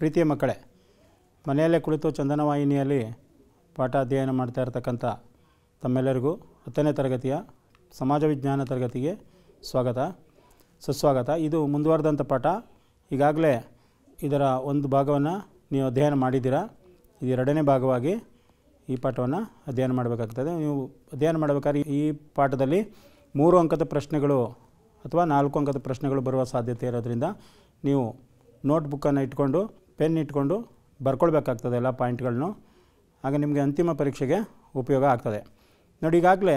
ಪ್ರೀತಿಯ ಮಕ್ಕಳೇ ಮನೆಯಲ್ಲೇ ಕುಳಿತು ಚಂದನವಾಹಿನಿಯಲ್ಲಿ ಪಾಠ ಅಧ್ಯಯನ ಮಾಡ್ತಾ ಇರತಕ್ಕಂಥ ತಮ್ಮೆಲ್ಲರಿಗೂ ಹತ್ತನೇ ತರಗತಿಯ ಸಮಾಜ ವಿಜ್ಞಾನ ತರಗತಿಗೆ ಸ್ವಾಗತ ಸುಸ್ವಾಗತ ಇದು ಮುಂದುವರೆದಂಥ ಪಾಠ ಈಗಾಗಲೇ ಇದರ ಒಂದು ಭಾಗವನ್ನು ನೀವು ಅಧ್ಯಯನ ಮಾಡಿದ್ದೀರಾ ಇದು ಎರಡನೇ ಭಾಗವಾಗಿ ಈ ಪಾಠವನ್ನು ಅಧ್ಯಯನ ಮಾಡಬೇಕಾಗ್ತದೆ ನೀವು ಅಧ್ಯಯನ ಮಾಡಬೇಕಾದ್ರೆ ಈ ಪಾಠದಲ್ಲಿ ಮೂರು ಅಂಕದ ಪ್ರಶ್ನೆಗಳು ಅಥವಾ ನಾಲ್ಕು ಅಂಕದ ಪ್ರಶ್ನೆಗಳು ಬರುವ ಸಾಧ್ಯತೆ ಇರೋದರಿಂದ ನೀವು ನೋಟ್ಬುಕ್ಕನ್ನು ಇಟ್ಕೊಂಡು ಪೆನ್ ಇಟ್ಕೊಂಡು ಬರ್ಕೊಳ್ಬೇಕಾಗ್ತದೆ ಎಲ್ಲ ಪಾಯಿಂಟ್ಗಳನ್ನು ಆಗ ನಿಮಗೆ ಅಂತಿಮ ಪರೀಕ್ಷೆಗೆ ಉಪಯೋಗ ಆಗ್ತದೆ ನೋಡಿ ಈಗಾಗಲೇ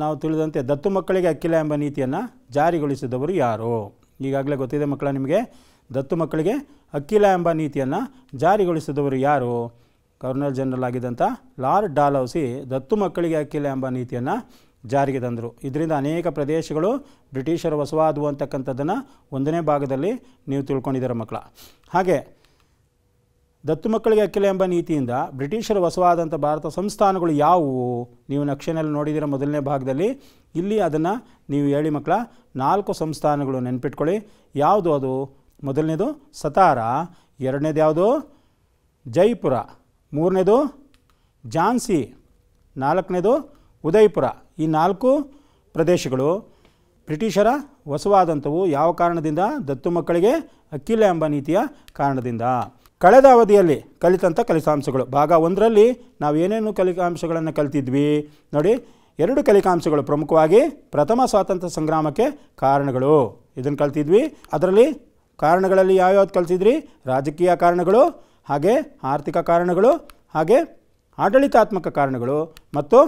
ನಾವು ತಿಳಿದಂತೆ ದತ್ತು ಮಕ್ಕಳಿಗೆ ಅಕ್ಕಿಲ್ಲ ಎಂಬ ನೀತಿಯನ್ನು ಜಾರಿಗೊಳಿಸಿದವರು ಯಾರು ಈಗಾಗಲೇ ಗೊತ್ತಿದೆ ಮಕ್ಕಳ ನಿಮಗೆ ದತ್ತು ಮಕ್ಕಳಿಗೆ ಅಕ್ಕಿಲ ಎಂಬ ನೀತಿಯನ್ನು ಜಾರಿಗೊಳಿಸಿದವರು ಯಾರು ಗವರ್ನರ್ ಜನರಲ್ ಆಗಿದ್ದಂಥ ಲಾರ್ಡ್ ಡಾಲೌಸಿ ದತ್ತು ಮಕ್ಕಳಿಗೆ ಅಕ್ಕಿಲ ಎಂಬ ನೀತಿಯನ್ನು ಜಾರಿಗೆ ತಂದರು ಇದರಿಂದ ಅನೇಕ ಪ್ರದೇಶಗಳು ಬ್ರಿಟಿಷರು ವಸವಾದವು ಅಂತಕ್ಕಂಥದ್ದನ್ನು ಒಂದನೇ ಭಾಗದಲ್ಲಿ ನೀವು ತಿಳ್ಕೊಂಡಿದ್ದೀರ ಮಕ್ಕಳ ಹಾಗೆ ದತ್ತು ಮಕ್ಕಳಿಗೆ ಅಕ್ಕಿಲ ಎಂಬ ನೀತಿಯಿಂದ ಬ್ರಿಟಿಷರು ವಸವಾದಂಥ ಭಾರತ ಸಂಸ್ಥಾನಗಳು ಯಾವುವು ನೀವು ನಕ್ಷೆನಲ್ಲಿ ನೋಡಿದಿರ ಮೊದಲನೇ ಭಾಗದಲ್ಲಿ ಇಲ್ಲಿ ಅದನ್ನು ನೀವು ಹೇಳಿ ಮಕ್ಕಳ ನಾಲ್ಕು ಸಂಸ್ಥಾನಗಳು ನೆನ್ಪಿಟ್ಕೊಳ್ಳಿ ಯಾವುದು ಅದು ಮೊದಲನೇದು ಸತಾರ ಎರಡನೇದು ಯಾವುದು ಜೈಪುರ ಮೂರನೇದು ಝಾನ್ಸಿ ನಾಲ್ಕನೇದು ಉದಯ್ಪುರ ಈ ನಾಲ್ಕು ಪ್ರದೇಶಗಳು ಬ್ರಿಟಿಷರ ವಸವಾದಂಥವು ಯಾವ ಕಾರಣದಿಂದ ದತ್ತು ಮಕ್ಕಳಿಗೆ ಅಕ್ಕಿಲ್ಲ ಎಂಬ ನೀತಿಯ ಕಾರಣದಿಂದ ಕಳೆದ ಅವಧಿಯಲ್ಲಿ ಕಲಿತಂಥ ಕಲಿತಾಂಶಗಳು ಭಾಗ ಒಂದರಲ್ಲಿ ನಾವು ಏನೇನು ಕಲಿಕಾಂಶಗಳನ್ನು ಕಲಿತಿದ್ವಿ ನೋಡಿ ಎರಡು ಕಲಿಕಾಂಶಗಳು ಪ್ರಮುಖವಾಗಿ ಪ್ರಥಮ ಸ್ವಾತಂತ್ರ್ಯ ಸಂಗ್ರಾಮಕ್ಕೆ ಕಾರಣಗಳು ಇದನ್ನು ಕಲ್ತಿದ್ವಿ ಅದರಲ್ಲಿ ಕಾರಣಗಳಲ್ಲಿ ಯಾವ್ಯಾವ್ದು ಕಲ್ತಿದ್ವಿ ರಾಜಕೀಯ ಕಾರಣಗಳು ಹಾಗೆ ಆರ್ಥಿಕ ಕಾರಣಗಳು ಹಾಗೆ ಆಡಳಿತಾತ್ಮಕ ಕಾರಣಗಳು ಮತ್ತು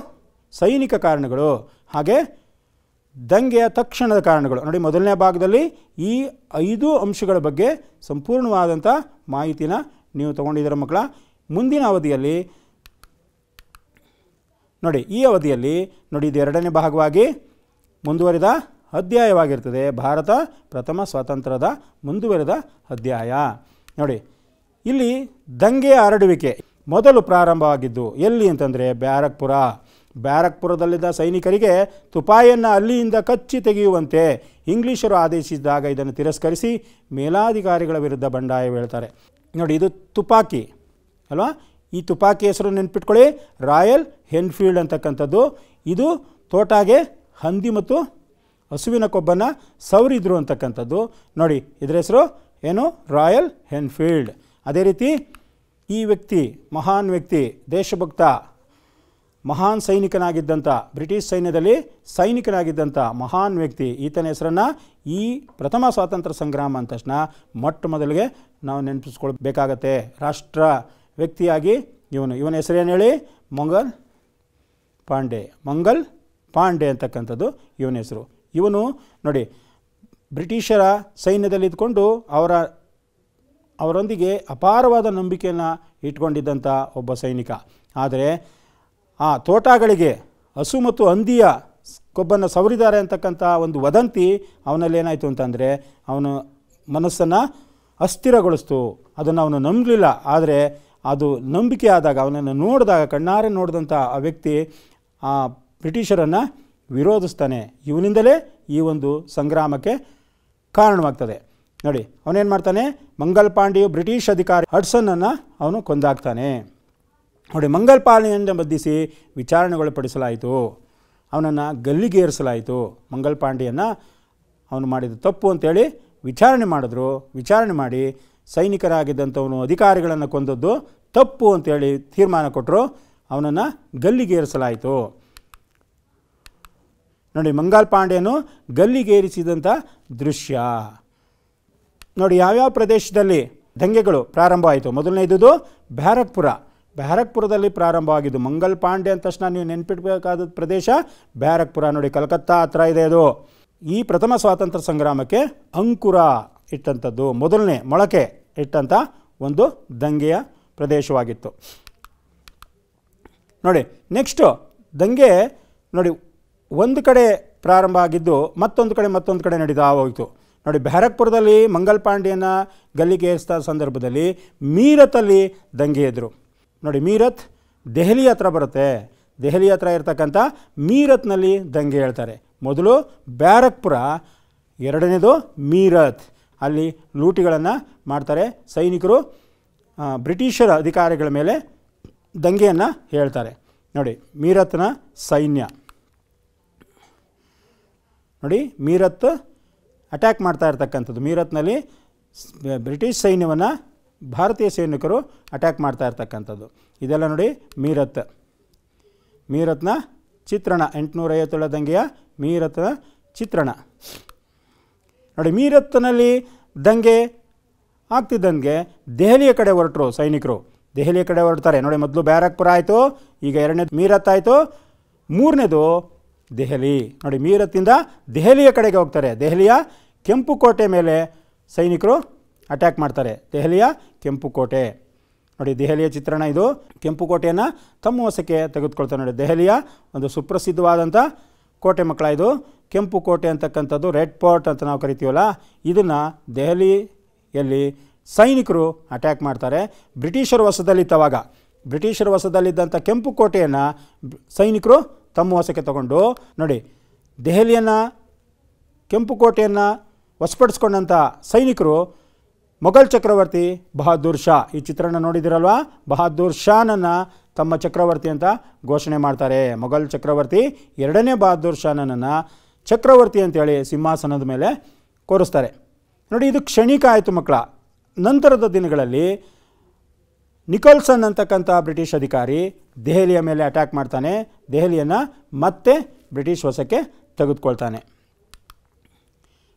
ಸೈನಿಕ ಕಾರಣಗಳು ಹಾಗೆ ದಂಗೆಯ ತಕ್ಷಣದ ಕಾರಣಗಳು ನೋಡಿ ಮೊದಲನೇ ಭಾಗದಲ್ಲಿ ಈ ಐದು ಅಂಶಗಳ ಬಗ್ಗೆ ಸಂಪೂರ್ಣವಾದಂಥ ಮಾಹಿತಿನ ನೀವು ತೊಗೊಂಡಿದ್ದೀರ ಮಕ್ಕಳ ಮುಂದಿನ ಅವಧಿಯಲ್ಲಿ ನೋಡಿ ಈ ಅವಧಿಯಲ್ಲಿ ನೋಡಿ ಇದು ಎರಡನೇ ಭಾಗವಾಗಿ ಮುಂದುವರಿದ ಅಧ್ಯಾಯವಾಗಿರ್ತದೆ ಭಾರತ ಪ್ರಥಮ ಸ್ವಾತಂತ್ರ್ಯದ ಮುಂದುವರೆದ ಅಧ್ಯಾಯ ನೋಡಿ ಇಲ್ಲಿ ದಂಗೆಯ ಹರಡುವಿಕೆ ಮೊದಲು ಪ್ರಾರಂಭವಾಗಿದ್ದು ಎಲ್ಲಿ ಅಂತಂದರೆ ಬ್ಯಾರಕ್ಪುರ ಬ್ಯಾರಕ್ಪುರದಲ್ಲಿದ್ದ ಸೈನಿಕರಿಗೆ ತುಪಾಯಿಯನ್ನು ಅಲ್ಲಿಯಿಂದ ಕಚ್ಚಿ ತೆಗೆಯುವಂತೆ ಇಂಗ್ಲೀಷರು ಆದೇಶಿಸಿದಾಗ ಇದನ್ನು ತಿರಸ್ಕರಿಸಿ ಮೇಲಾಧಿಕಾರಿಗಳ ವಿರುದ್ಧ ಬಂಡಾಯ ಹೇಳ್ತಾರೆ ನೋಡಿ ಇದು ತುಪಾಕಿ ಅಲ್ವಾ ಈ ತುಪಾಕಿ ಹೆಸರು ನೆನ್ಪಿಟ್ಕೊಳ್ಳಿ ರಾಯಲ್ ಹೆನ್ಫೀಲ್ಡ್ ಅಂತಕ್ಕಂಥದ್ದು ಇದು ತೋಟಾಗೆ ಹಂದಿ ಮತ್ತು ಹಸುವಿನ ಕೊಬ್ಬನ್ನು ಸವರಿದ್ರು ಅಂತಕ್ಕಂಥದ್ದು ನೋಡಿ ಇದರ ಹೆಸರು ಏನು ರಾಯಲ್ ಹೆನ್ಫೀಲ್ಡ್ ಅದೇ ರೀತಿ ಈ ವ್ಯಕ್ತಿ ಮಹಾನ್ ವ್ಯಕ್ತಿ ದೇಶಭಕ್ತ ಮಹಾನ್ ಸೈನಿಕನಾಗಿದ್ದಂಥ ಬ್ರಿಟಿಷ್ ಸೈನ್ಯದಲ್ಲಿ ಸೈನಿಕನಾಗಿದ್ದಂಥ ಮಹಾನ್ ವ್ಯಕ್ತಿ ಈತನ ಹೆಸರನ್ನು ಈ ಪ್ರಥಮ ಸ್ವಾತಂತ್ರ್ಯ ಸಂಗ್ರಾಮ ಅಂದ ತಕ್ಷಣ ಮೊಟ್ಟ ಮೊದಲಿಗೆ ನಾವು ನೆನಪಿಸ್ಕೊಳ್ಬೇಕಾಗತ್ತೆ ರಾಷ್ಟ್ರ ವ್ಯಕ್ತಿಯಾಗಿ ಇವನು ಇವನ ಹೆಸರೇನು ಹೇಳಿ ಮಂಗಲ್ ಪಾಂಡೆ ಮಂಗಲ್ ಪಾಂಡೆ ಅಂತಕ್ಕಂಥದ್ದು ಇವನ ಹೆಸರು ಇವನು ನೋಡಿ ಬ್ರಿಟಿಷರ ಸೈನ್ಯದಲ್ಲಿ ಇದ್ಕೊಂಡು ಅವರ ಅವರೊಂದಿಗೆ ಅಪಾರವಾದ ನಂಬಿಕೆಯನ್ನು ಇಟ್ಕೊಂಡಿದ್ದಂಥ ಒಬ್ಬ ಸೈನಿಕ ಆದರೆ ಆ ತೋಟಗಳಿಗೆ ಹಸು ಮತ್ತು ಹಂದಿಯ ಕೊಬ್ಬನ್ನು ಸವರಿದ್ದಾರೆ ಅಂತಕ್ಕಂಥ ಒಂದು ವದಂತಿ ಅವನಲ್ಲಿ ಏನಾಯಿತು ಅಂತಂದರೆ ಅವನು ಮನಸ್ಸನ್ನು ಅಸ್ಥಿರಗೊಳಿಸ್ತು ಅದನ್ನು ಅವನು ನಂಬಲಿಲ್ಲ ಆದರೆ ಅದು ನಂಬಿಕೆ ಆದಾಗ ಅವನನ್ನು ನೋಡಿದಾಗ ಕಣ್ಣಾರೆ ನೋಡಿದಂಥ ಆ ವ್ಯಕ್ತಿ ಆ ಬ್ರಿಟಿಷರನ್ನು ವಿರೋಧಿಸ್ತಾನೆ ಇವನಿಂದಲೇ ಈ ಒಂದು ಸಂಗ್ರಾಮಕ್ಕೆ ಕಾರಣವಾಗ್ತದೆ ನೋಡಿ ಅವನೇನು ಮಾಡ್ತಾನೆ ಮಂಗಲ್ ಪಾಂಡೆಯು ಬ್ರಿಟಿಷ್ ಅಧಿಕಾರಿ ಹಡ್ಸನ್ನನ್ನು ಅವನು ಕೊಂದಾಗ್ತಾನೆ ನೋಡಿ ಮಂಗಲ್ ಪಾಂಡೆಯನ್ನು ಬಂಧಿಸಿ ವಿಚಾರಣೆಗೊಳಪಡಿಸಲಾಯಿತು ಅವನನ್ನು ಗಲ್ಲಿಗೇರಿಸಲಾಯಿತು ಮಂಗಲ್ ಪಾಂಡೆಯನ್ನು ಅವನು ಮಾಡಿದ ತಪ್ಪು ಅಂತೇಳಿ ವಿಚಾರಣೆ ಮಾಡಿದ್ರು ವಿಚಾರಣೆ ಮಾಡಿ ಸೈನಿಕರಾಗಿದ್ದಂಥವನು ಅಧಿಕಾರಿಗಳನ್ನು ಕೊಂದದ್ದು ತಪ್ಪು ಅಂತೇಳಿ ತೀರ್ಮಾನ ಕೊಟ್ಟರು ಅವನನ್ನು ಗಲ್ಲಿಗೇರಿಸಲಾಯಿತು ನೋಡಿ ಮಂಗಲ್ ಪಾಂಡೆಯನ್ನು ಗಲ್ಲಿಗೇರಿಸಿದಂಥ ದೃಶ್ಯ ನೋಡಿ ಯಾವ್ಯಾವ ಪ್ರದೇಶದಲ್ಲಿ ದಂಗೆಗಳು ಪ್ರಾರಂಭವಾಯಿತು ಮೊದಲನೇದು ಭ್ಯಾರತ್ಪುರ ಬ್ಯಾರಕ್ಪುರದಲ್ಲಿ ಪ್ರಾರಂಭವಾಗಿದ್ದು ಮಂಗಲ್ ಪಾಂಡೆ ಅಂದ ತಕ್ಷಣ ನೀವು ನೆನಪಿಡಬೇಕಾದ ಪ್ರದೇಶ ಬ್ಯಾರಕ್ಪುರ ನೋಡಿ ಕಲ್ಕತ್ತಾ ಹತ್ರ ಇದೆ ಅದು ಈ ಪ್ರಥಮ ಸ್ವಾತಂತ್ರ್ಯ ಸಂಗ್ರಾಮಕ್ಕೆ ಅಂಕುರ ಇಟ್ಟಂಥದ್ದು ಮೊದಲನೇ ಮೊಳಕೆ ಇಟ್ಟಂಥ ಒಂದು ದಂಗೆಯ ಪ್ರದೇಶವಾಗಿತ್ತು ನೋಡಿ ನೆಕ್ಸ್ಟು ದಂಗೆ ನೋಡಿ ಒಂದು ಕಡೆ ಪ್ರಾರಂಭ ಆಗಿದ್ದು ಮತ್ತೊಂದು ಕಡೆ ಮತ್ತೊಂದು ಕಡೆ ನಡೀತಾ ಹೋಯಿತು ನೋಡಿ ಬ್ಯಾರಕ್ಪುರದಲ್ಲಿ ಮಂಗಲ್ ಗಲ್ಲಿಗೆ ಗಲ್ಲಿಗೇರಿಸಿದ ಸಂದರ್ಭದಲ್ಲಿ ಮೀರತಲ್ಲಿ ದಂಗೆ ಎದ್ರು ನೋಡಿ ಮೀರತ್ ದೆಹಲಿ ಹತ್ರ ಬರುತ್ತೆ ದೆಹಲಿ ಹತ್ರ ಇರ್ತಕ್ಕಂಥ ಮೀರತ್ನಲ್ಲಿ ದಂಗೆ ಹೇಳ್ತಾರೆ ಮೊದಲು ಬ್ಯಾರಕ್ಪುರ ಎರಡನೇದು ಮೀರತ್ ಅಲ್ಲಿ ಲೂಟಿಗಳನ್ನು ಮಾಡ್ತಾರೆ ಸೈನಿಕರು ಬ್ರಿಟಿಷರ ಅಧಿಕಾರಿಗಳ ಮೇಲೆ ದಂಗೆಯನ್ನು ಹೇಳ್ತಾರೆ ನೋಡಿ ಮೀರತ್ನ ಸೈನ್ಯ ನೋಡಿ ಮೀರತ್ ಅಟ್ಯಾಕ್ ಮಾಡ್ತಾ ಇರ್ತಕ್ಕಂಥದ್ದು ಮೀರತ್ನಲ್ಲಿ ಬ್ರಿಟಿಷ್ ಸೈನ್ಯವನ್ನು ಭಾರತೀಯ ಸೈನಿಕರು ಅಟ್ಯಾಕ್ ಮಾಡ್ತಾ ಇರ್ತಕ್ಕಂಥದ್ದು ಇದೆಲ್ಲ ನೋಡಿ ಮೀರತ್ ಮೀರತ್ನ ಚಿತ್ರಣ ಎಂಟುನೂರ ಐವತ್ತೇಳ ದಂಗೆಯ ಮೀರತ್ನ ಚಿತ್ರಣ ನೋಡಿ ಮೀರತ್ನಲ್ಲಿ ದಂಗೆ ಆಗ್ತಿದ್ದಂಗೆ ದೆಹಲಿಯ ಕಡೆ ಹೊರಟರು ಸೈನಿಕರು ದೆಹಲಿಯ ಕಡೆ ಹೊರಡ್ತಾರೆ ನೋಡಿ ಮೊದಲು ಬ್ಯಾರಕ್ಪುರ ಆಯಿತು ಈಗ ಎರಡನೇದು ಮೀರತ್ ಆಯಿತು ಮೂರನೇದು ದೆಹಲಿ ನೋಡಿ ಮೀರತ್ತಿಂದ ದೆಹಲಿಯ ಕಡೆಗೆ ಹೋಗ್ತಾರೆ ದೆಹಲಿಯ ಕೆಂಪು ಕೋಟೆ ಮೇಲೆ ಸೈನಿಕರು ಅಟ್ಯಾಕ್ ಮಾಡ್ತಾರೆ ದೆಹಲಿಯ ಕೋಟೆ ನೋಡಿ ದೆಹಲಿಯ ಚಿತ್ರಣ ಇದು ಕೆಂಪು ಕೋಟೆಯನ್ನು ತಮ್ಮ ವಶಕ್ಕೆ ತೆಗೆದುಕೊಳ್ತಾರೆ ನೋಡಿ ದೆಹಲಿಯ ಒಂದು ಸುಪ್ರಸಿದ್ಧವಾದಂಥ ಕೋಟೆ ಮಕ್ಕಳ ಇದು ಕೆಂಪು ಕೋಟೆ ಅಂತಕ್ಕಂಥದ್ದು ರೆಡ್ ಫೋರ್ಟ್ ಅಂತ ನಾವು ಕರಿತೀವಲ್ಲ ಇದನ್ನು ದೆಹಲಿಯಲ್ಲಿ ಸೈನಿಕರು ಅಟ್ಯಾಕ್ ಮಾಡ್ತಾರೆ ಬ್ರಿಟಿಷರ ವಶದಲ್ಲಿತ್ತವಾಗ ಬ್ರಿಟಿಷರ ವಶದಲ್ಲಿದ್ದಂಥ ಕೋಟೆಯನ್ನು ಸೈನಿಕರು ತಮ್ಮ ವಶಕ್ಕೆ ತಗೊಂಡು ನೋಡಿ ದೆಹಲಿಯನ್ನು ಕೋಟೆಯನ್ನು ವಶಪಡಿಸ್ಕೊಂಡಂಥ ಸೈನಿಕರು ಮೊಘಲ್ ಚಕ್ರವರ್ತಿ ಬಹದ್ದೂರ್ ಶಾ ಈ ಚಿತ್ರಣ ನೋಡಿದಿರಲ್ವಾ ಬಹದ್ದೂರ್ ಶಾನನ್ನು ತಮ್ಮ ಚಕ್ರವರ್ತಿ ಅಂತ ಘೋಷಣೆ ಮಾಡ್ತಾರೆ ಮೊಘಲ್ ಚಕ್ರವರ್ತಿ ಎರಡನೇ ಬಹದ್ದೂರ್ ಶಾನನ್ನು ಚಕ್ರವರ್ತಿ ಅಂತೇಳಿ ಸಿಂಹಾಸನದ ಮೇಲೆ ಕೋರಿಸ್ತಾರೆ ನೋಡಿ ಇದು ಕ್ಷಣಿಕ ಆಯಿತು ಮಕ್ಕಳ ನಂತರದ ದಿನಗಳಲ್ಲಿ ನಿಕೋಲ್ಸನ್ ಅಂತಕ್ಕಂಥ ಬ್ರಿಟಿಷ್ ಅಧಿಕಾರಿ ದೆಹಲಿಯ ಮೇಲೆ ಅಟ್ಯಾಕ್ ಮಾಡ್ತಾನೆ ದೆಹಲಿಯನ್ನು ಮತ್ತೆ ಬ್ರಿಟಿಷ್ ವಶಕ್ಕೆ ತೆಗೆದುಕೊಳ್ತಾನೆ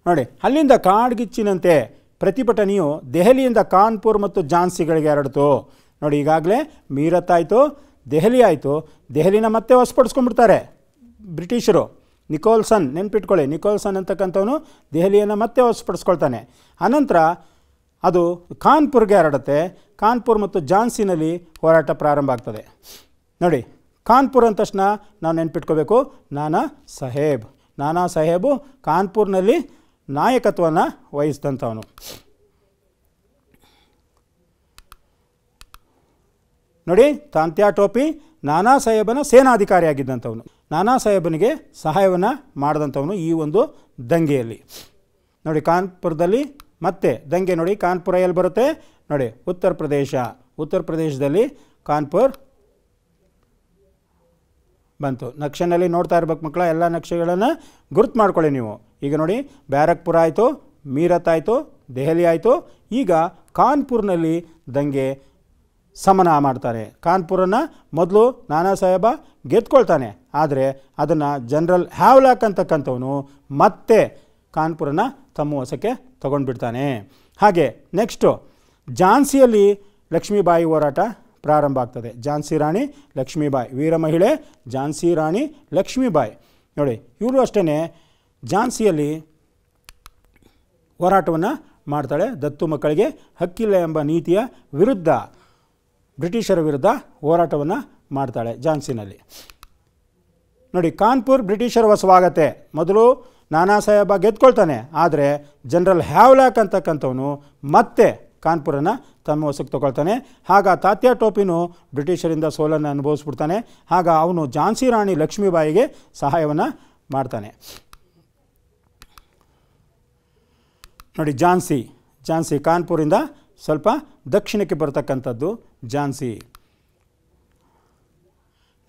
ನೋಡಿ ಅಲ್ಲಿಂದ ಕಾಡ್ಗಿಚ್ಚಿನಂತೆ ಪ್ರತಿಭಟನೆಯು ದೆಹಲಿಯಿಂದ ಕಾನ್ಪುರ್ ಮತ್ತು ಝಾನ್ಸಿಗಳಿಗೆ ಹರಡಿತು ನೋಡಿ ಈಗಾಗಲೇ ಮೀರತ್ ಆಯಿತು ದೆಹಲಿ ಆಯಿತು ದೆಹಲಿನ ಮತ್ತೆ ವಶಪಡಿಸ್ಕೊಂಡ್ಬಿಡ್ತಾರೆ ಬ್ರಿಟಿಷರು ನಿಕೋಲ್ಸನ್ ನೆನ್ಪಿಟ್ಕೊಳ್ಳಿ ನಿಕೋಲ್ಸನ್ ಅಂತಕ್ಕಂಥವನು ದೆಹಲಿಯನ್ನು ಮತ್ತೆ ವಶಪಡಿಸ್ಕೊಳ್ತಾನೆ ಅನಂತರ ಅದು ಕಾನ್ಪುರ್ಗೆ ಹರಡುತ್ತೆ ಕಾನ್ಪುರ್ ಮತ್ತು ಝಾನ್ಸಿನಲ್ಲಿ ಹೋರಾಟ ಪ್ರಾರಂಭ ಆಗ್ತದೆ ನೋಡಿ ಕಾನ್ಪುರ್ ಅಂದ ತಕ್ಷಣ ನಾವು ನೆನ್ಪಿಟ್ಕೋಬೇಕು ನಾನಾ ಸಾಹೇಬ್ ನಾನಾ ಸಾಹೇಬು ಕಾನ್ಪುರ್ನಲ್ಲಿ ನಾಯಕತ್ವವನ್ನು ವಹಿಸಿದಂಥವನು ನೋಡಿ ತಾಂತ್ಯಾ ಟೋಪಿ ನಾನಾ ಸಾಹೇಬನ ಸೇನಾಧಿಕಾರಿಯಾಗಿದ್ದಂಥವನು ನಾನಾ ಸಾಹೇಬನಿಗೆ ಸಹಾಯವನ್ನು ಮಾಡಿದಂಥವನು ಈ ಒಂದು ದಂಗೆಯಲ್ಲಿ ನೋಡಿ ಕಾನ್ಪುರದಲ್ಲಿ ಮತ್ತೆ ದಂಗೆ ನೋಡಿ ಕಾನ್ಪುರ ಎಲ್ಲಿ ಬರುತ್ತೆ ನೋಡಿ ಉತ್ತರ ಪ್ರದೇಶ ಉತ್ತರ ಪ್ರದೇಶದಲ್ಲಿ ಕಾನ್ಪುರ್ ಬಂತು ನಕ್ಷೆನಲ್ಲಿ ನೋಡ್ತಾ ಇರ್ಬೇಕು ಮಕ್ಕಳ ಎಲ್ಲ ನಕ್ಷೆಗಳನ್ನು ಗುರುತು ಮಾಡ್ಕೊಳ್ಳಿ ನೀವು ಈಗ ನೋಡಿ ಬ್ಯಾರಕ್ಪುರ ಆಯಿತು ಮೀರತ್ ಆಯಿತು ದೆಹಲಿ ಆಯಿತು ಈಗ ಕಾನ್ಪುರ್ನಲ್ಲಿ ದಂಗೆ ಸಮನ ಮಾಡ್ತಾರೆ ಕಾನ್ಪುರನ ಮೊದಲು ನಾನಾ ಸಾಹೇಬ ಗೆದ್ಕೊಳ್ತಾನೆ ಆದರೆ ಅದನ್ನು ಜನರಲ್ ಹ್ಯಾವ್ಲಾಕ್ ಅಂತಕ್ಕಂಥವನು ಮತ್ತೆ ಕಾನ್ಪುರನ ತಮ್ಮ ವಶಕ್ಕೆ ತಗೊಂಡ್ಬಿಡ್ತಾನೆ ಹಾಗೆ ನೆಕ್ಸ್ಟು ಝಾನ್ಸಿಯಲ್ಲಿ ಲಕ್ಷ್ಮೀಬಾಯಿ ಹೋರಾಟ ಪ್ರಾರಂಭ ಆಗ್ತದೆ ಝಾನ್ಸಿ ರಾಣಿ ಲಕ್ಷ್ಮೀಬಾಯಿ ವೀರ ಮಹಿಳೆ ಝಾನ್ಸಿ ರಾಣಿ ಲಕ್ಷ್ಮೀಬಾಯಿ ನೋಡಿ ಇವರು ಅಷ್ಟೇ ಝಾನ್ಸಿಯಲ್ಲಿ ಹೋರಾಟವನ್ನು ಮಾಡ್ತಾಳೆ ದತ್ತು ಮಕ್ಕಳಿಗೆ ಹಕ್ಕಿಲ್ಲ ಎಂಬ ನೀತಿಯ ವಿರುದ್ಧ ಬ್ರಿಟಿಷರ ವಿರುದ್ಧ ಹೋರಾಟವನ್ನು ಮಾಡ್ತಾಳೆ ಝಾನ್ಸಿನಲ್ಲಿ ನೋಡಿ ಕಾನ್ಪುರ್ ಬ್ರಿಟಿಷರ ವಸವಾಗತ್ತೆ ಮೊದಲು ನಾನಾ ಸಾಹೇಬ ಗೆದ್ಕೊಳ್ತಾನೆ ಆದರೆ ಜನರಲ್ ಹ್ಯಾವ್ಲಾಕ್ ಅಂತಕ್ಕಂಥವನು ಮತ್ತೆ ಕಾನ್ಪುರನ ತಮ್ಮ ವಶಕ್ಕೆ ತಗೊಳ್ತಾನೆ ಆಗ ತಾತ್ಯ ಟೋಪಿನು ಬ್ರಿಟಿಷರಿಂದ ಸೋಲನ್ನು ಅನುಭವಿಸ್ಬಿಡ್ತಾನೆ ಆಗ ಅವನು ಝಾನ್ಸಿ ರಾಣಿ ಲಕ್ಷ್ಮೀಬಾಯಿಗೆ ಸಹಾಯವನ್ನು ಮಾಡ್ತಾನೆ ನೋಡಿ ಝಾನ್ಸಿ ಝಾನ್ಸಿ ಕಾನ್ಪುರಿಂದ ಸ್ವಲ್ಪ ದಕ್ಷಿಣಕ್ಕೆ ಬರ್ತಕ್ಕಂಥದ್ದು ಝಾನ್ಸಿ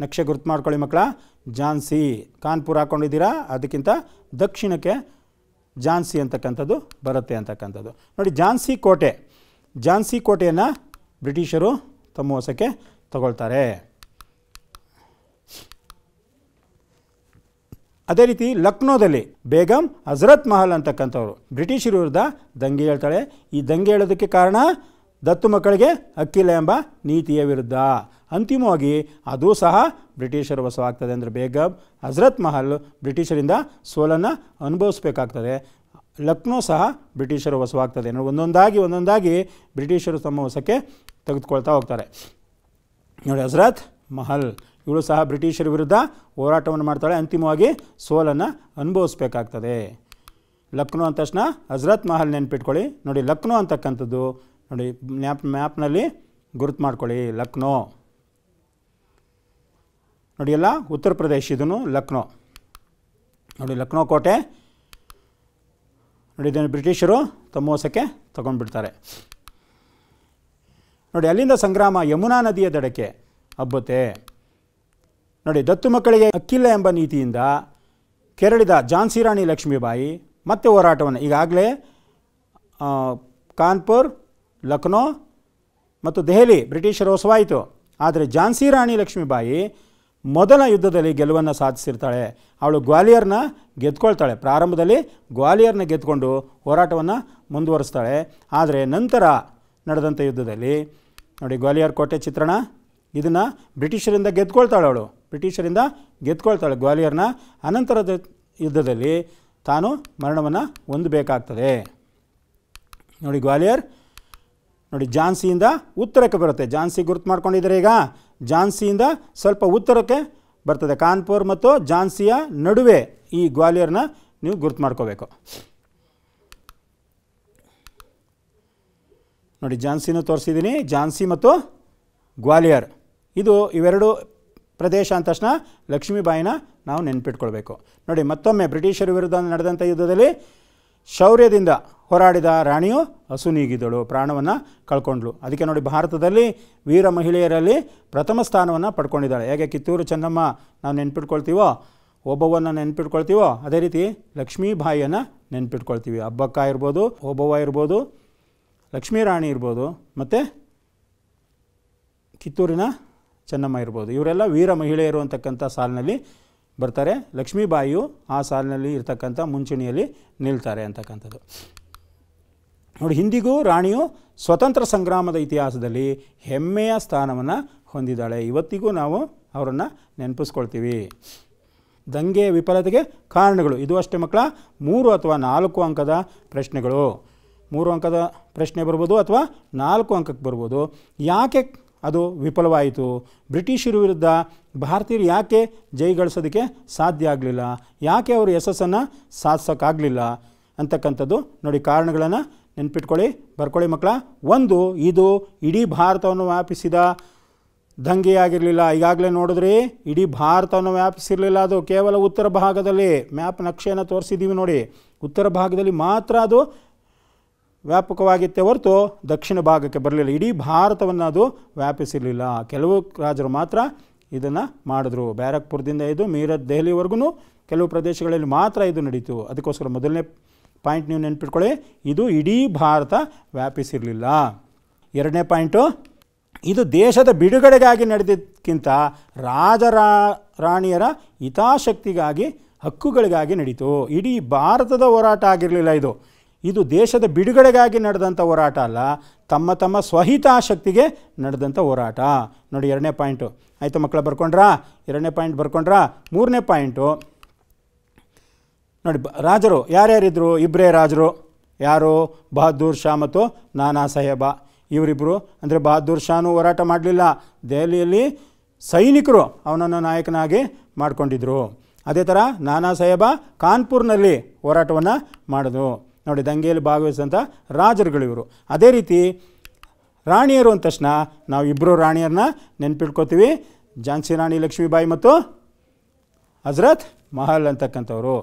ನಕ್ಷೆ ಗುರುತು ಮಾಡ್ಕೊಳ್ಳಿ ಮಕ್ಕಳ ಝಾನ್ಸಿ ಕಾನ್ಪುರ ಹಾಕ್ಕೊಂಡಿದ್ದೀರಾ ಅದಕ್ಕಿಂತ ದಕ್ಷಿಣಕ್ಕೆ ಝಾನ್ಸಿ ಅಂತಕ್ಕಂಥದ್ದು ಬರುತ್ತೆ ಅಂತಕ್ಕಂಥದ್ದು ನೋಡಿ ಝಾನ್ಸಿ ಕೋಟೆ ಝಾನ್ಸಿ ಕೋಟೆಯನ್ನು ಬ್ರಿಟಿಷರು ತಮ್ಮ ವಶಕ್ಕೆ ತಗೊಳ್ತಾರೆ ಅದೇ ರೀತಿ ಲಕ್ನೋದಲ್ಲಿ ಬೇಗಂ ಹಜರತ್ ಮಹಲ್ ಅಂತಕ್ಕಂಥವ್ರು ಬ್ರಿಟಿಷರ ವಿರುದ್ಧ ದಂಗೆ ಹೇಳ್ತಾಳೆ ಈ ದಂಗೆ ಹೇಳೋದಕ್ಕೆ ಕಾರಣ ದತ್ತು ಮಕ್ಕಳಿಗೆ ಅಕ್ಕಿಲ್ಲ ಎಂಬ ನೀತಿಯ ವಿರುದ್ಧ ಅಂತಿಮವಾಗಿ ಅದು ಸಹ ಬ್ರಿಟಿಷರು ವಶವಾಗ್ತದೆ ಅಂದರೆ ಬೇಗಂ ಹಜರತ್ ಮಹಲ್ ಬ್ರಿಟಿಷರಿಂದ ಸೋಲನ್ನು ಅನುಭವಿಸ್ಬೇಕಾಗ್ತದೆ ಲಕ್ನೋ ಸಹ ಬ್ರಿಟಿಷರು ವಸವಾಗ್ತದೆ ಒಂದೊಂದಾಗಿ ಒಂದೊಂದಾಗಿ ಬ್ರಿಟಿಷರು ತಮ್ಮ ವಶಕ್ಕೆ ತೆಗೆದುಕೊಳ್ತಾ ಹೋಗ್ತಾರೆ ನೋಡಿ ಹಜರತ್ ಮಹಲ್ ಇವಳು ಸಹ ಬ್ರಿಟಿಷರ ವಿರುದ್ಧ ಹೋರಾಟವನ್ನು ಮಾಡ್ತಾಳೆ ಅಂತಿಮವಾಗಿ ಸೋಲನ್ನು ಅನುಭವಿಸ್ಬೇಕಾಗ್ತದೆ ಲಕ್ನೋ ಅಂದ ತಕ್ಷಣ ಹಜರತ್ ಮಹಲ್ ನೆನ್ಪಿಟ್ಕೊಳ್ಳಿ ನೋಡಿ ಲಕ್ನೋ ಅಂತಕ್ಕಂಥದ್ದು ನೋಡಿ ಮ್ಯಾಪ್ ಮ್ಯಾಪ್ನಲ್ಲಿ ಗುರುತು ಮಾಡ್ಕೊಳ್ಳಿ ಲಕ್ನೋ ನೋಡಿ ಎಲ್ಲ ಉತ್ತರ ಪ್ರದೇಶ ಇದನ್ನು ಲಕ್ನೋ ನೋಡಿ ಲಕ್ನೋ ಕೋಟೆ ನೋಡಿ ಇದನ್ನು ಬ್ರಿಟಿಷರು ತಮ್ಮ ವಶಕ್ಕೆ ತಗೊಂಡ್ಬಿಡ್ತಾರೆ ನೋಡಿ ಅಲ್ಲಿಂದ ಸಂಗ್ರಾಮ ಯಮುನಾ ನದಿಯ ದಡಕ್ಕೆ ಹಬ್ಬುತ್ತೆ ನೋಡಿ ದತ್ತು ಮಕ್ಕಳಿಗೆ ಅಕ್ಕಿಲ್ಲ ಎಂಬ ನೀತಿಯಿಂದ ಕೆರಳಿದ ಝಾನ್ಸಿ ರಾಣಿ ಲಕ್ಷ್ಮೀಬಾಯಿ ಮತ್ತೆ ಹೋರಾಟವನ್ನು ಈಗಾಗಲೇ ಕಾನ್ಪುರ್ ಲಕ್ನೋ ಮತ್ತು ದೆಹಲಿ ಬ್ರಿಟಿಷರು ಹೊಸವಾಯಿತು ಆದರೆ ಝಾನ್ಸಿ ರಾಣಿ ಲಕ್ಷ್ಮೀಬಾಯಿ ಮೊದಲ ಯುದ್ಧದಲ್ಲಿ ಗೆಲುವನ್ನು ಸಾಧಿಸಿರ್ತಾಳೆ ಅವಳು ಗ್ವಾಲಿಯರ್ನ ಗೆದ್ಕೊಳ್ತಾಳೆ ಪ್ರಾರಂಭದಲ್ಲಿ ಗ್ವಾಲಿಯರ್ನ ಗೆದ್ಕೊಂಡು ಹೋರಾಟವನ್ನು ಮುಂದುವರಿಸ್ತಾಳೆ ಆದರೆ ನಂತರ ನಡೆದಂಥ ಯುದ್ಧದಲ್ಲಿ ನೋಡಿ ಗ್ವಾಲಿಯರ್ ಕೋಟೆ ಚಿತ್ರಣ ಇದನ್ನು ಬ್ರಿಟಿಷರಿಂದ ಗೆದ್ಕೊಳ್ತಾಳೆ ಅವಳು ಬ್ರಿಟಿಷರಿಂದ ಗೆದ್ಕೊಳ್ತಾಳೆ ಗ್ವಾಲಿಯರ್ನ ಅನಂತರದ ಯುದ್ಧದಲ್ಲಿ ತಾನು ಮರಣವನ್ನು ಹೊಂದಬೇಕಾಗ್ತದೆ ನೋಡಿ ಗ್ವಾಲಿಯರ್ ನೋಡಿ ಝಾನ್ಸಿಯಿಂದ ಉತ್ತರಕ್ಕೆ ಬರುತ್ತೆ ಝಾನ್ಸಿ ಗುರುತು ಮಾಡ್ಕೊಂಡಿದ್ದಾರೆ ಈಗ ಝಾನ್ಸಿಯಿಂದ ಸ್ವಲ್ಪ ಉತ್ತರಕ್ಕೆ ಬರ್ತದೆ ಕಾನ್ಪುರ್ ಮತ್ತು ಝಾನ್ಸಿಯ ನಡುವೆ ಈ ಗ್ವಾಲಿಯರ್ನ ನೀವು ಗುರುತು ಮಾಡ್ಕೋಬೇಕು ನೋಡಿ ಝಾನ್ಸಿನ ತೋರಿಸಿದ್ದೀನಿ ಝಾನ್ಸಿ ಮತ್ತು ಗ್ವಾಲಿಯರ್ ಇದು ಇವೆರಡು ಪ್ರದೇಶ ಅಂದ ತಕ್ಷಣ ಲಕ್ಷ್ಮೀಬಾಯಿನ ನಾವು ನೆನ್ಪಿಟ್ಕೊಳ್ಬೇಕು ನೋಡಿ ಮತ್ತೊಮ್ಮೆ ಬ್ರಿಟಿಷರ ವಿರುದ್ಧ ನಡೆದಂಥ ಯುದ್ಧದಲ್ಲಿ ಶೌರ್ಯದಿಂದ ಹೋರಾಡಿದ ರಾಣಿಯು ಹಸುನೀಗಿದಳು ಪ್ರಾಣವನ್ನು ಕಳ್ಕೊಂಡ್ಳು ಅದಕ್ಕೆ ನೋಡಿ ಭಾರತದಲ್ಲಿ ವೀರ ಮಹಿಳೆಯರಲ್ಲಿ ಪ್ರಥಮ ಸ್ಥಾನವನ್ನು ಪಡ್ಕೊಂಡಿದ್ದಾಳೆ ಹೇಗೆ ಕಿತ್ತೂರು ಚೆನ್ನಮ್ಮ ನಾವು ನೆನ್ಪಿಟ್ಕೊಳ್ತೀವೋ ಒಬ್ಬವನ್ನು ನೆನ್ಪಿಟ್ಕೊಳ್ತೀವೋ ಅದೇ ರೀತಿ ಲಕ್ಷ್ಮೀಬಾಯಿಯನ್ನು ನೆನ್ಪಿಟ್ಕೊಳ್ತೀವಿ ಅಬ್ಬಕ್ಕ ಇರ್ಬೋದು ಒಬ್ಬವ್ವ ಇರ್ಬೋದು ಲಕ್ಷ್ಮೀ ರಾಣಿ ಇರ್ಬೋದು ಮತ್ತು ಕಿತ್ತೂರಿನ ಚೆನ್ನಮ್ಮ ಇರ್ಬೋದು ಇವರೆಲ್ಲ ವೀರ ಮಹಿಳೆಯರು ಅಂತಕ್ಕಂಥ ಸಾಲಿನಲ್ಲಿ ಬರ್ತಾರೆ ಲಕ್ಷ್ಮೀಬಾಯಿಯು ಆ ಸಾಲಿನಲ್ಲಿ ಇರ್ತಕ್ಕಂಥ ಮುಂಚೂಣಿಯಲ್ಲಿ ನಿಲ್ತಾರೆ ಅಂತಕ್ಕಂಥದ್ದು ನೋಡಿ ಹಿಂದಿಗೂ ರಾಣಿಯು ಸ್ವತಂತ್ರ ಸಂಗ್ರಾಮದ ಇತಿಹಾಸದಲ್ಲಿ ಹೆಮ್ಮೆಯ ಸ್ಥಾನವನ್ನು ಹೊಂದಿದ್ದಾಳೆ ಇವತ್ತಿಗೂ ನಾವು ಅವರನ್ನು ನೆನಪಿಸ್ಕೊಳ್ತೀವಿ ದಂಗೆ ವಿಫಲತೆಗೆ ಕಾರಣಗಳು ಇದು ಅಷ್ಟೇ ಮಕ್ಕಳ ಮೂರು ಅಥವಾ ನಾಲ್ಕು ಅಂಕದ ಪ್ರಶ್ನೆಗಳು ಮೂರು ಅಂಕದ ಪ್ರಶ್ನೆ ಬರ್ಬೋದು ಅಥವಾ ನಾಲ್ಕು ಅಂಕಕ್ಕೆ ಬರ್ಬೋದು ಯಾಕೆ ಅದು ವಿಫಲವಾಯಿತು ಬ್ರಿಟಿಷರ ವಿರುದ್ಧ ಭಾರತೀಯರು ಯಾಕೆ ಜೈಗಳಿಸೋದಕ್ಕೆ ಸಾಧ್ಯ ಆಗಲಿಲ್ಲ ಯಾಕೆ ಅವರು ಯಶಸ್ಸನ್ನು ಸಾಧಿಸೋಕ್ಕಾಗಲಿಲ್ಲ ಅಂತಕ್ಕಂಥದ್ದು ನೋಡಿ ಕಾರಣಗಳನ್ನು ನೆನ್ಪಿಟ್ಕೊಳ್ಳಿ ಬರ್ಕೊಳ್ಳಿ ಮಕ್ಕಳ ಒಂದು ಇದು ಇಡೀ ಭಾರತವನ್ನು ವ್ಯಾಪಿಸಿದ ದಂಗೆಯಾಗಿರಲಿಲ್ಲ ಈಗಾಗಲೇ ನೋಡಿದ್ರಿ ಇಡೀ ಭಾರತವನ್ನು ವ್ಯಾಪಿಸಿರಲಿಲ್ಲ ಅದು ಕೇವಲ ಉತ್ತರ ಭಾಗದಲ್ಲಿ ಮ್ಯಾಪ್ ನಕ್ಷೆಯನ್ನು ತೋರಿಸಿದ್ದೀವಿ ನೋಡಿ ಉತ್ತರ ಭಾಗದಲ್ಲಿ ಮಾತ್ರ ಅದು ವ್ಯಾಪಕವಾಗಿತ್ತೆ ಹೊರತು ದಕ್ಷಿಣ ಭಾಗಕ್ಕೆ ಬರಲಿಲ್ಲ ಇಡೀ ಭಾರತವನ್ನು ಅದು ವ್ಯಾಪಿಸಿರಲಿಲ್ಲ ಕೆಲವು ರಾಜರು ಮಾತ್ರ ಇದನ್ನು ಮಾಡಿದ್ರು ಬ್ಯಾರಕ್ಪುರದಿಂದ ಇದು ಮೀರತ್ ದೆಹಲಿವರೆಗೂ ಕೆಲವು ಪ್ರದೇಶಗಳಲ್ಲಿ ಮಾತ್ರ ಇದು ನಡೀತು ಅದಕ್ಕೋಸ್ಕರ ಮೊದಲನೇ ಪಾಯಿಂಟ್ ನೀವು ನೆನ್ಪಿಟ್ಕೊಳ್ಳಿ ಇದು ಇಡೀ ಭಾರತ ವ್ಯಾಪಿಸಿರಲಿಲ್ಲ ಎರಡನೇ ಪಾಯಿಂಟು ಇದು ದೇಶದ ಬಿಡುಗಡೆಗಾಗಿ ನಡೆದಿದ್ದಕ್ಕಿಂತ ರಾಜರಾ ರಾಣಿಯರ ಹಿತಾಶಕ್ತಿಗಾಗಿ ಹಕ್ಕುಗಳಿಗಾಗಿ ನಡೀತು ಇಡೀ ಭಾರತದ ಹೋರಾಟ ಆಗಿರಲಿಲ್ಲ ಇದು ಇದು ದೇಶದ ಬಿಡುಗಡೆಗಾಗಿ ನಡೆದಂಥ ಹೋರಾಟ ಅಲ್ಲ ತಮ್ಮ ತಮ್ಮ ಸ್ವಹಿತಾಶಕ್ತಿಗೆ ನಡೆದಂಥ ಹೋರಾಟ ನೋಡಿ ಎರಡನೇ ಪಾಯಿಂಟು ಆಯಿತು ಮಕ್ಕಳ ಬರ್ಕೊಂಡ್ರಾ ಎರಡನೇ ಪಾಯಿಂಟ್ ಬರ್ಕೊಂಡ್ರಾ ಮೂರನೇ ಪಾಯಿಂಟು ನೋಡಿ ರಾಜರು ಯಾರ್ಯಾರಿದ್ದರು ಇಬ್ಬರೇ ರಾಜರು ಯಾರು ಬಹದ್ದೂರ್ ಶಾ ಮತ್ತು ನಾನಾ ಸಾಹೇಬ ಇವರಿಬ್ಬರು ಅಂದರೆ ಬಹದ್ದೂರ್ ಶಾನು ಹೋರಾಟ ಮಾಡಲಿಲ್ಲ ದೆಹಲಿಯಲ್ಲಿ ಸೈನಿಕರು ಅವನನ್ನು ನಾಯಕನಾಗಿ ಮಾಡಿಕೊಂಡಿದ್ರು ಅದೇ ಥರ ನಾನಾ ಸಾಹೇಬ ಕಾನ್ಪುರ್ನಲ್ಲಿ ಹೋರಾಟವನ್ನು ಮಾಡಿದ್ರು ನೋಡಿ ದಂಗೆಯಲ್ಲಿ ಭಾಗವಹಿಸಿದಂಥ ರಾಜರುಗಳಿವರು ಅದೇ ರೀತಿ ರಾಣಿಯರು ಅಂದ ತಕ್ಷಣ ನಾವು ಇಬ್ಬರು ರಾಣಿಯರನ್ನ ನೆನ್ಪಿಟ್ಕೋತೀವಿ ಝಾನ್ಸಿ ರಾಣಿ ಲಕ್ಷ್ಮೀಬಾಯಿ ಮತ್ತು ಹಜರತ್ ಮಹಲ್ ಅಂತಕ್ಕಂಥವ್ರು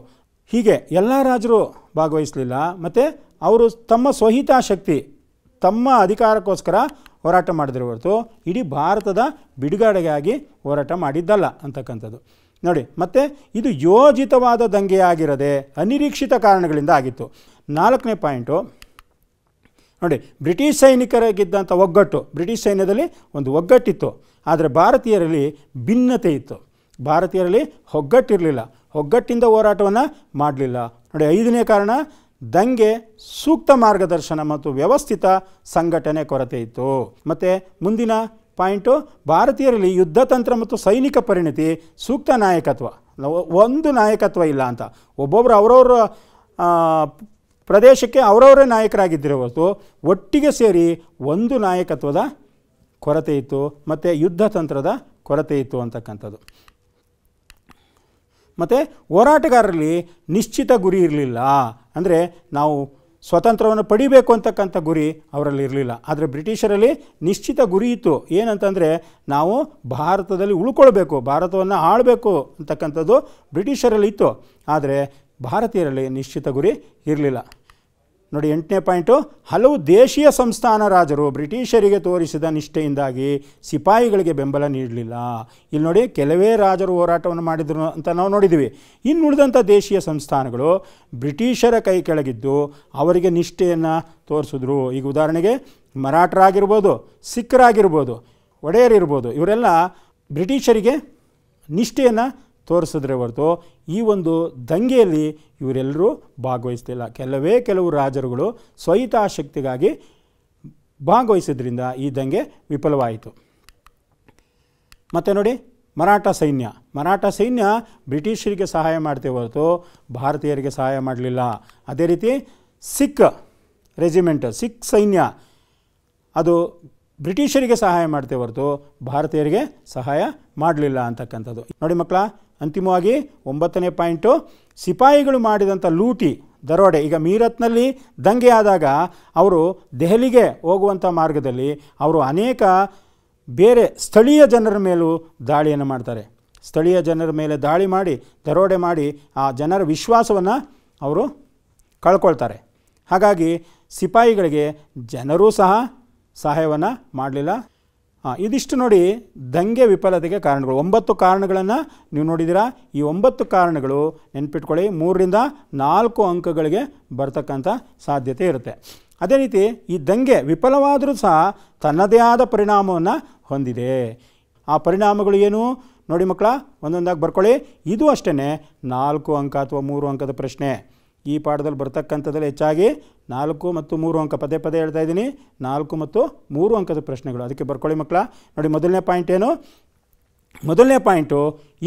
ಹೀಗೆ ಎಲ್ಲ ರಾಜರು ಭಾಗವಹಿಸಲಿಲ್ಲ ಮತ್ತು ಅವರು ತಮ್ಮ ಸ್ವಹಿತಾಶಕ್ತಿ ತಮ್ಮ ಅಧಿಕಾರಕ್ಕೋಸ್ಕರ ಹೋರಾಟ ಮಾಡಿದ್ರೆ ಹೊರತು ಇಡೀ ಭಾರತದ ಬಿಡುಗಡೆಗಾಗಿ ಹೋರಾಟ ಮಾಡಿದ್ದಲ್ಲ ಅಂತಕ್ಕಂಥದ್ದು ನೋಡಿ ಮತ್ತು ಇದು ಯೋಜಿತವಾದ ದಂಗೆಯಾಗಿರದೆ ಅನಿರೀಕ್ಷಿತ ಕಾರಣಗಳಿಂದ ಆಗಿತ್ತು ನಾಲ್ಕನೇ ಪಾಯಿಂಟು ನೋಡಿ ಬ್ರಿಟಿಷ್ ಸೈನಿಕರಾಗಿದ್ದಂಥ ಒಗ್ಗಟ್ಟು ಬ್ರಿಟಿಷ್ ಸೈನ್ಯದಲ್ಲಿ ಒಂದು ಒಗ್ಗಟ್ಟಿತ್ತು ಆದರೆ ಭಾರತೀಯರಲ್ಲಿ ಭಿನ್ನತೆ ಇತ್ತು ಭಾರತೀಯರಲ್ಲಿ ಒಗ್ಗಟ್ಟಿರಲಿಲ್ಲ ಒಗ್ಗಟ್ಟಿಂದ ಹೋರಾಟವನ್ನು ಮಾಡಲಿಲ್ಲ ನೋಡಿ ಐದನೇ ಕಾರಣ ದಂಗೆ ಸೂಕ್ತ ಮಾರ್ಗದರ್ಶನ ಮತ್ತು ವ್ಯವಸ್ಥಿತ ಸಂಘಟನೆ ಕೊರತೆ ಇತ್ತು ಮತ್ತು ಮುಂದಿನ ಪಾಯಿಂಟು ಭಾರತೀಯರಲ್ಲಿ ಯುದ್ಧತಂತ್ರ ಮತ್ತು ಸೈನಿಕ ಪರಿಣತಿ ಸೂಕ್ತ ನಾಯಕತ್ವ ಒಂದು ನಾಯಕತ್ವ ಇಲ್ಲ ಅಂತ ಒಬ್ಬೊಬ್ಬರು ಅವರವರ ಪ್ರದೇಶಕ್ಕೆ ಅವರವರೇ ನಾಯಕರಾಗಿದ್ದರೆ ಹೊರತು ಒಟ್ಟಿಗೆ ಸೇರಿ ಒಂದು ನಾಯಕತ್ವದ ಕೊರತೆ ಇತ್ತು ಮತ್ತು ಯುದ್ಧತಂತ್ರದ ಕೊರತೆ ಇತ್ತು ಅಂತಕ್ಕಂಥದ್ದು ಮತ್ತು ಹೋರಾಟಗಾರರಲ್ಲಿ ನಿಶ್ಚಿತ ಗುರಿ ಇರಲಿಲ್ಲ ಅಂದರೆ ನಾವು ಸ್ವತಂತ್ರವನ್ನು ಪಡಿಬೇಕು ಅಂತಕ್ಕಂಥ ಗುರಿ ಅವರಲ್ಲಿ ಇರಲಿಲ್ಲ ಆದರೆ ಬ್ರಿಟಿಷರಲ್ಲಿ ನಿಶ್ಚಿತ ಗುರಿ ಇತ್ತು ಏನಂತಂದರೆ ನಾವು ಭಾರತದಲ್ಲಿ ಉಳ್ಕೊಳ್ಬೇಕು ಭಾರತವನ್ನು ಆಳಬೇಕು ಅಂತಕ್ಕಂಥದ್ದು ಬ್ರಿಟಿಷರಲ್ಲಿ ಇತ್ತು ಆದರೆ ಭಾರತೀಯರಲ್ಲಿ ನಿಶ್ಚಿತ ಗುರಿ ಇರಲಿಲ್ಲ ನೋಡಿ ಎಂಟನೇ ಪಾಯಿಂಟು ಹಲವು ದೇಶೀಯ ಸಂಸ್ಥಾನ ರಾಜರು ಬ್ರಿಟಿಷರಿಗೆ ತೋರಿಸಿದ ನಿಷ್ಠೆಯಿಂದಾಗಿ ಸಿಪಾಯಿಗಳಿಗೆ ಬೆಂಬಲ ನೀಡಲಿಲ್ಲ ಇಲ್ಲಿ ನೋಡಿ ಕೆಲವೇ ರಾಜರು ಹೋರಾಟವನ್ನು ಮಾಡಿದರು ಅಂತ ನಾವು ನೋಡಿದ್ದೀವಿ ಇನ್ನುಳಿದಂಥ ದೇಶೀಯ ಸಂಸ್ಥಾನಗಳು ಬ್ರಿಟಿಷರ ಕೈ ಕೆಳಗಿದ್ದು ಅವರಿಗೆ ನಿಷ್ಠೆಯನ್ನು ತೋರಿಸಿದ್ರು ಈಗ ಉದಾಹರಣೆಗೆ ಮರಾಠರಾಗಿರ್ಬೋದು ಸಿಖ್ರಾಗಿರ್ಬೋದು ಒಡೆಯರಿರ್ಬೋದು ಇವರೆಲ್ಲ ಬ್ರಿಟಿಷರಿಗೆ ನಿಷ್ಠೆಯನ್ನು ತೋರಿಸಿದ್ರೆ ಹೊರತು ಈ ಒಂದು ದಂಗೆಯಲ್ಲಿ ಇವರೆಲ್ಲರೂ ಭಾಗವಹಿಸ್ತಿಲ್ಲ ಕೆಲವೇ ಕೆಲವು ರಾಜರುಗಳು ಸ್ವಹಿತಾಸಕ್ತಿಗಾಗಿ ಭಾಗವಹಿಸಿದ್ರಿಂದ ಈ ದಂಗೆ ವಿಫಲವಾಯಿತು ಮತ್ತು ನೋಡಿ ಮರಾಠ ಸೈನ್ಯ ಮರಾಠ ಸೈನ್ಯ ಬ್ರಿಟಿಷರಿಗೆ ಸಹಾಯ ಮಾಡ್ತೇವೆ ಹೊರತು ಭಾರತೀಯರಿಗೆ ಸಹಾಯ ಮಾಡಲಿಲ್ಲ ಅದೇ ರೀತಿ ಸಿಖ್ ರೆಜಿಮೆಂಟ್ ಸಿಖ್ ಸೈನ್ಯ ಅದು ಬ್ರಿಟಿಷರಿಗೆ ಸಹಾಯ ಮಾಡ್ತೇವೆ ಹೊರತು ಭಾರತೀಯರಿಗೆ ಸಹಾಯ ಮಾಡಲಿಲ್ಲ ಅಂತಕ್ಕಂಥದ್ದು ನೋಡಿ ಮಕ್ಕಳ ಅಂತಿಮವಾಗಿ ಒಂಬತ್ತನೇ ಪಾಯಿಂಟು ಸಿಪಾಯಿಗಳು ಮಾಡಿದಂಥ ಲೂಟಿ ದರೋಡೆ ಈಗ ಮೀರತ್ನಲ್ಲಿ ದಂಗೆ ಆದಾಗ ಅವರು ದೆಹಲಿಗೆ ಹೋಗುವಂಥ ಮಾರ್ಗದಲ್ಲಿ ಅವರು ಅನೇಕ ಬೇರೆ ಸ್ಥಳೀಯ ಜನರ ಮೇಲೂ ದಾಳಿಯನ್ನು ಮಾಡ್ತಾರೆ ಸ್ಥಳೀಯ ಜನರ ಮೇಲೆ ದಾಳಿ ಮಾಡಿ ದರೋಡೆ ಮಾಡಿ ಆ ಜನರ ವಿಶ್ವಾಸವನ್ನು ಅವರು ಕಳ್ಕೊಳ್ತಾರೆ ಹಾಗಾಗಿ ಸಿಪಾಯಿಗಳಿಗೆ ಜನರೂ ಸಹ ಸಹಾಯವನ್ನು ಮಾಡಲಿಲ್ಲ ಇದಿಷ್ಟು ನೋಡಿ ದಂಗೆ ವಿಫಲತೆಗೆ ಕಾರಣಗಳು ಒಂಬತ್ತು ಕಾರಣಗಳನ್ನು ನೀವು ನೋಡಿದ್ದೀರಾ ಈ ಒಂಬತ್ತು ಕಾರಣಗಳು ನೆನ್ಪಿಟ್ಕೊಳ್ಳಿ ಮೂರರಿಂದ ನಾಲ್ಕು ಅಂಕಗಳಿಗೆ ಬರ್ತಕ್ಕಂಥ ಸಾಧ್ಯತೆ ಇರುತ್ತೆ ಅದೇ ರೀತಿ ಈ ದಂಗೆ ವಿಫಲವಾದರೂ ಸಹ ತನ್ನದೇ ಆದ ಪರಿಣಾಮವನ್ನು ಹೊಂದಿದೆ ಆ ಪರಿಣಾಮಗಳು ಏನು ನೋಡಿ ಮಕ್ಕಳ ಒಂದೊಂದಾಗಿ ಬರ್ಕೊಳ್ಳಿ ಇದು ಅಷ್ಟೇ ನಾಲ್ಕು ಅಂಕ ಅಥವಾ ಮೂರು ಅಂಕದ ಪ್ರಶ್ನೆ ಈ ಪಾಠದಲ್ಲಿ ಬರ್ತಕ್ಕಂಥದ್ದಲ್ಲಿ ಹೆಚ್ಚಾಗಿ ನಾಲ್ಕು ಮತ್ತು ಮೂರು ಅಂಕ ಪದೇ ಪದೇ ಹೇಳ್ತಾ ಇದ್ದೀನಿ ನಾಲ್ಕು ಮತ್ತು ಮೂರು ಅಂಕದ ಪ್ರಶ್ನೆಗಳು ಅದಕ್ಕೆ ಬರ್ಕೊಳ್ಳಿ ಮಕ್ಕಳ ನೋಡಿ ಮೊದಲನೇ ಪಾಯಿಂಟ್ ಏನು ಮೊದಲನೇ ಪಾಯಿಂಟು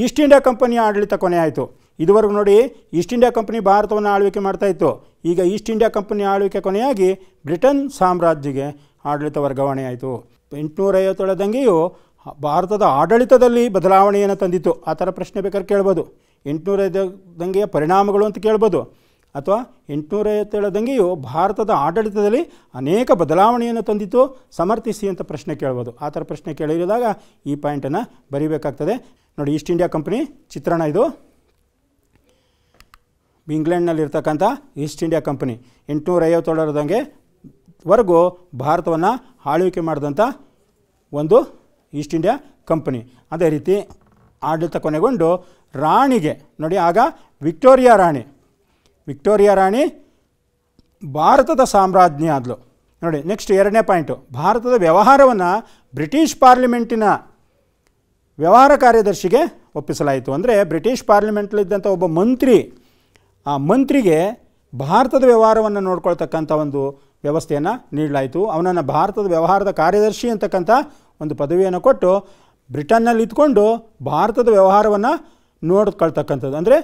ಈಸ್ಟ್ ಇಂಡಿಯಾ ಕಂಪನಿಯ ಆಡಳಿತ ಕೊನೆ ಆಯಿತು ಇದುವರೆಗೂ ನೋಡಿ ಈಸ್ಟ್ ಇಂಡಿಯಾ ಕಂಪನಿ ಭಾರತವನ್ನು ಆಳ್ವಿಕೆ ಮಾಡ್ತಾಯಿತ್ತು ಈಗ ಈಸ್ಟ್ ಇಂಡಿಯಾ ಕಂಪನಿ ಆಳ್ವಿಕೆ ಕೊನೆಯಾಗಿ ಬ್ರಿಟನ್ ಸಾಮ್ರಾಜ್ಯಕ್ಕೆ ಆಡಳಿತ ವರ್ಗಾವಣೆ ಆಯಿತು ಎಂಟುನೂರೈವತ್ತೇಳ ದಂಗೆಯು ಭಾರತದ ಆಡಳಿತದಲ್ಲಿ ಬದಲಾವಣೆಯನ್ನು ತಂದಿತ್ತು ಆ ಥರ ಪ್ರಶ್ನೆ ಬೇಕಾದ್ರೆ ಕೇಳ್ಬೋದು ಎಂಟುನೂರೈದು ದಂಗೆಯ ಪರಿಣಾಮಗಳು ಅಂತ ಕೇಳ್ಬೋದು ಅಥವಾ ಎಂಟುನೂರೈವತ್ತೇಳದಂಗೆಯೂ ಭಾರತದ ಆಡಳಿತದಲ್ಲಿ ಅನೇಕ ಬದಲಾವಣೆಯನ್ನು ತಂದಿತು ಸಮರ್ಥಿಸಿ ಅಂತ ಪ್ರಶ್ನೆ ಕೇಳ್ಬೋದು ಆ ಥರ ಪ್ರಶ್ನೆ ಕೇಳಿರಿದಾಗ ಈ ಪಾಯಿಂಟನ್ನು ಬರೀಬೇಕಾಗ್ತದೆ ನೋಡಿ ಈಸ್ಟ್ ಇಂಡಿಯಾ ಕಂಪ್ನಿ ಚಿತ್ರಣ ಇದು ಇಂಗ್ಲೆಂಡ್ನಲ್ಲಿರ್ತಕ್ಕಂಥ ಈಸ್ಟ್ ಇಂಡಿಯಾ ಕಂಪನಿ ಎಂಟುನೂರೈವತ್ತೇಳರದಂಗೆ ವರೆಗೂ ಭಾರತವನ್ನು ಆಳ್ವಿಕೆ ಮಾಡಿದಂಥ ಒಂದು ಈಸ್ಟ್ ಇಂಡಿಯಾ ಕಂಪನಿ ಅದೇ ರೀತಿ ಆಡಳಿತ ಕೊನೆಗೊಂಡು ರಾಣಿಗೆ ನೋಡಿ ಆಗ ವಿಕ್ಟೋರಿಯಾ ರಾಣಿ ವಿಕ್ಟೋರಿಯಾ ರಾಣಿ ಭಾರತದ ಸಾಮ್ರಾಜ್ಞಿ ಆದಲು ನೋಡಿ ನೆಕ್ಸ್ಟ್ ಎರಡನೇ ಪಾಯಿಂಟು ಭಾರತದ ವ್ಯವಹಾರವನ್ನು ಬ್ರಿಟಿಷ್ ಪಾರ್ಲಿಮೆಂಟಿನ ವ್ಯವಹಾರ ಕಾರ್ಯದರ್ಶಿಗೆ ಒಪ್ಪಿಸಲಾಯಿತು ಅಂದರೆ ಬ್ರಿಟಿಷ್ ಪಾರ್ಲಿಮೆಂಟ್ಲಿದ್ದಂಥ ಒಬ್ಬ ಮಂತ್ರಿ ಆ ಮಂತ್ರಿಗೆ ಭಾರತದ ವ್ಯವಹಾರವನ್ನು ನೋಡ್ಕೊಳ್ತಕ್ಕಂಥ ಒಂದು ವ್ಯವಸ್ಥೆಯನ್ನು ನೀಡಲಾಯಿತು ಅವನನ್ನು ಭಾರತದ ವ್ಯವಹಾರದ ಕಾರ್ಯದರ್ಶಿ ಅಂತಕ್ಕಂಥ ಒಂದು ಪದವಿಯನ್ನು ಕೊಟ್ಟು ಬ್ರಿಟನ್ನಲ್ಲಿ ಇದ್ಕೊಂಡು ಭಾರತದ ವ್ಯವಹಾರವನ್ನು ನೋಡ್ಕೊಳ್ತಕ್ಕಂಥದ್ದು ಅಂದರೆ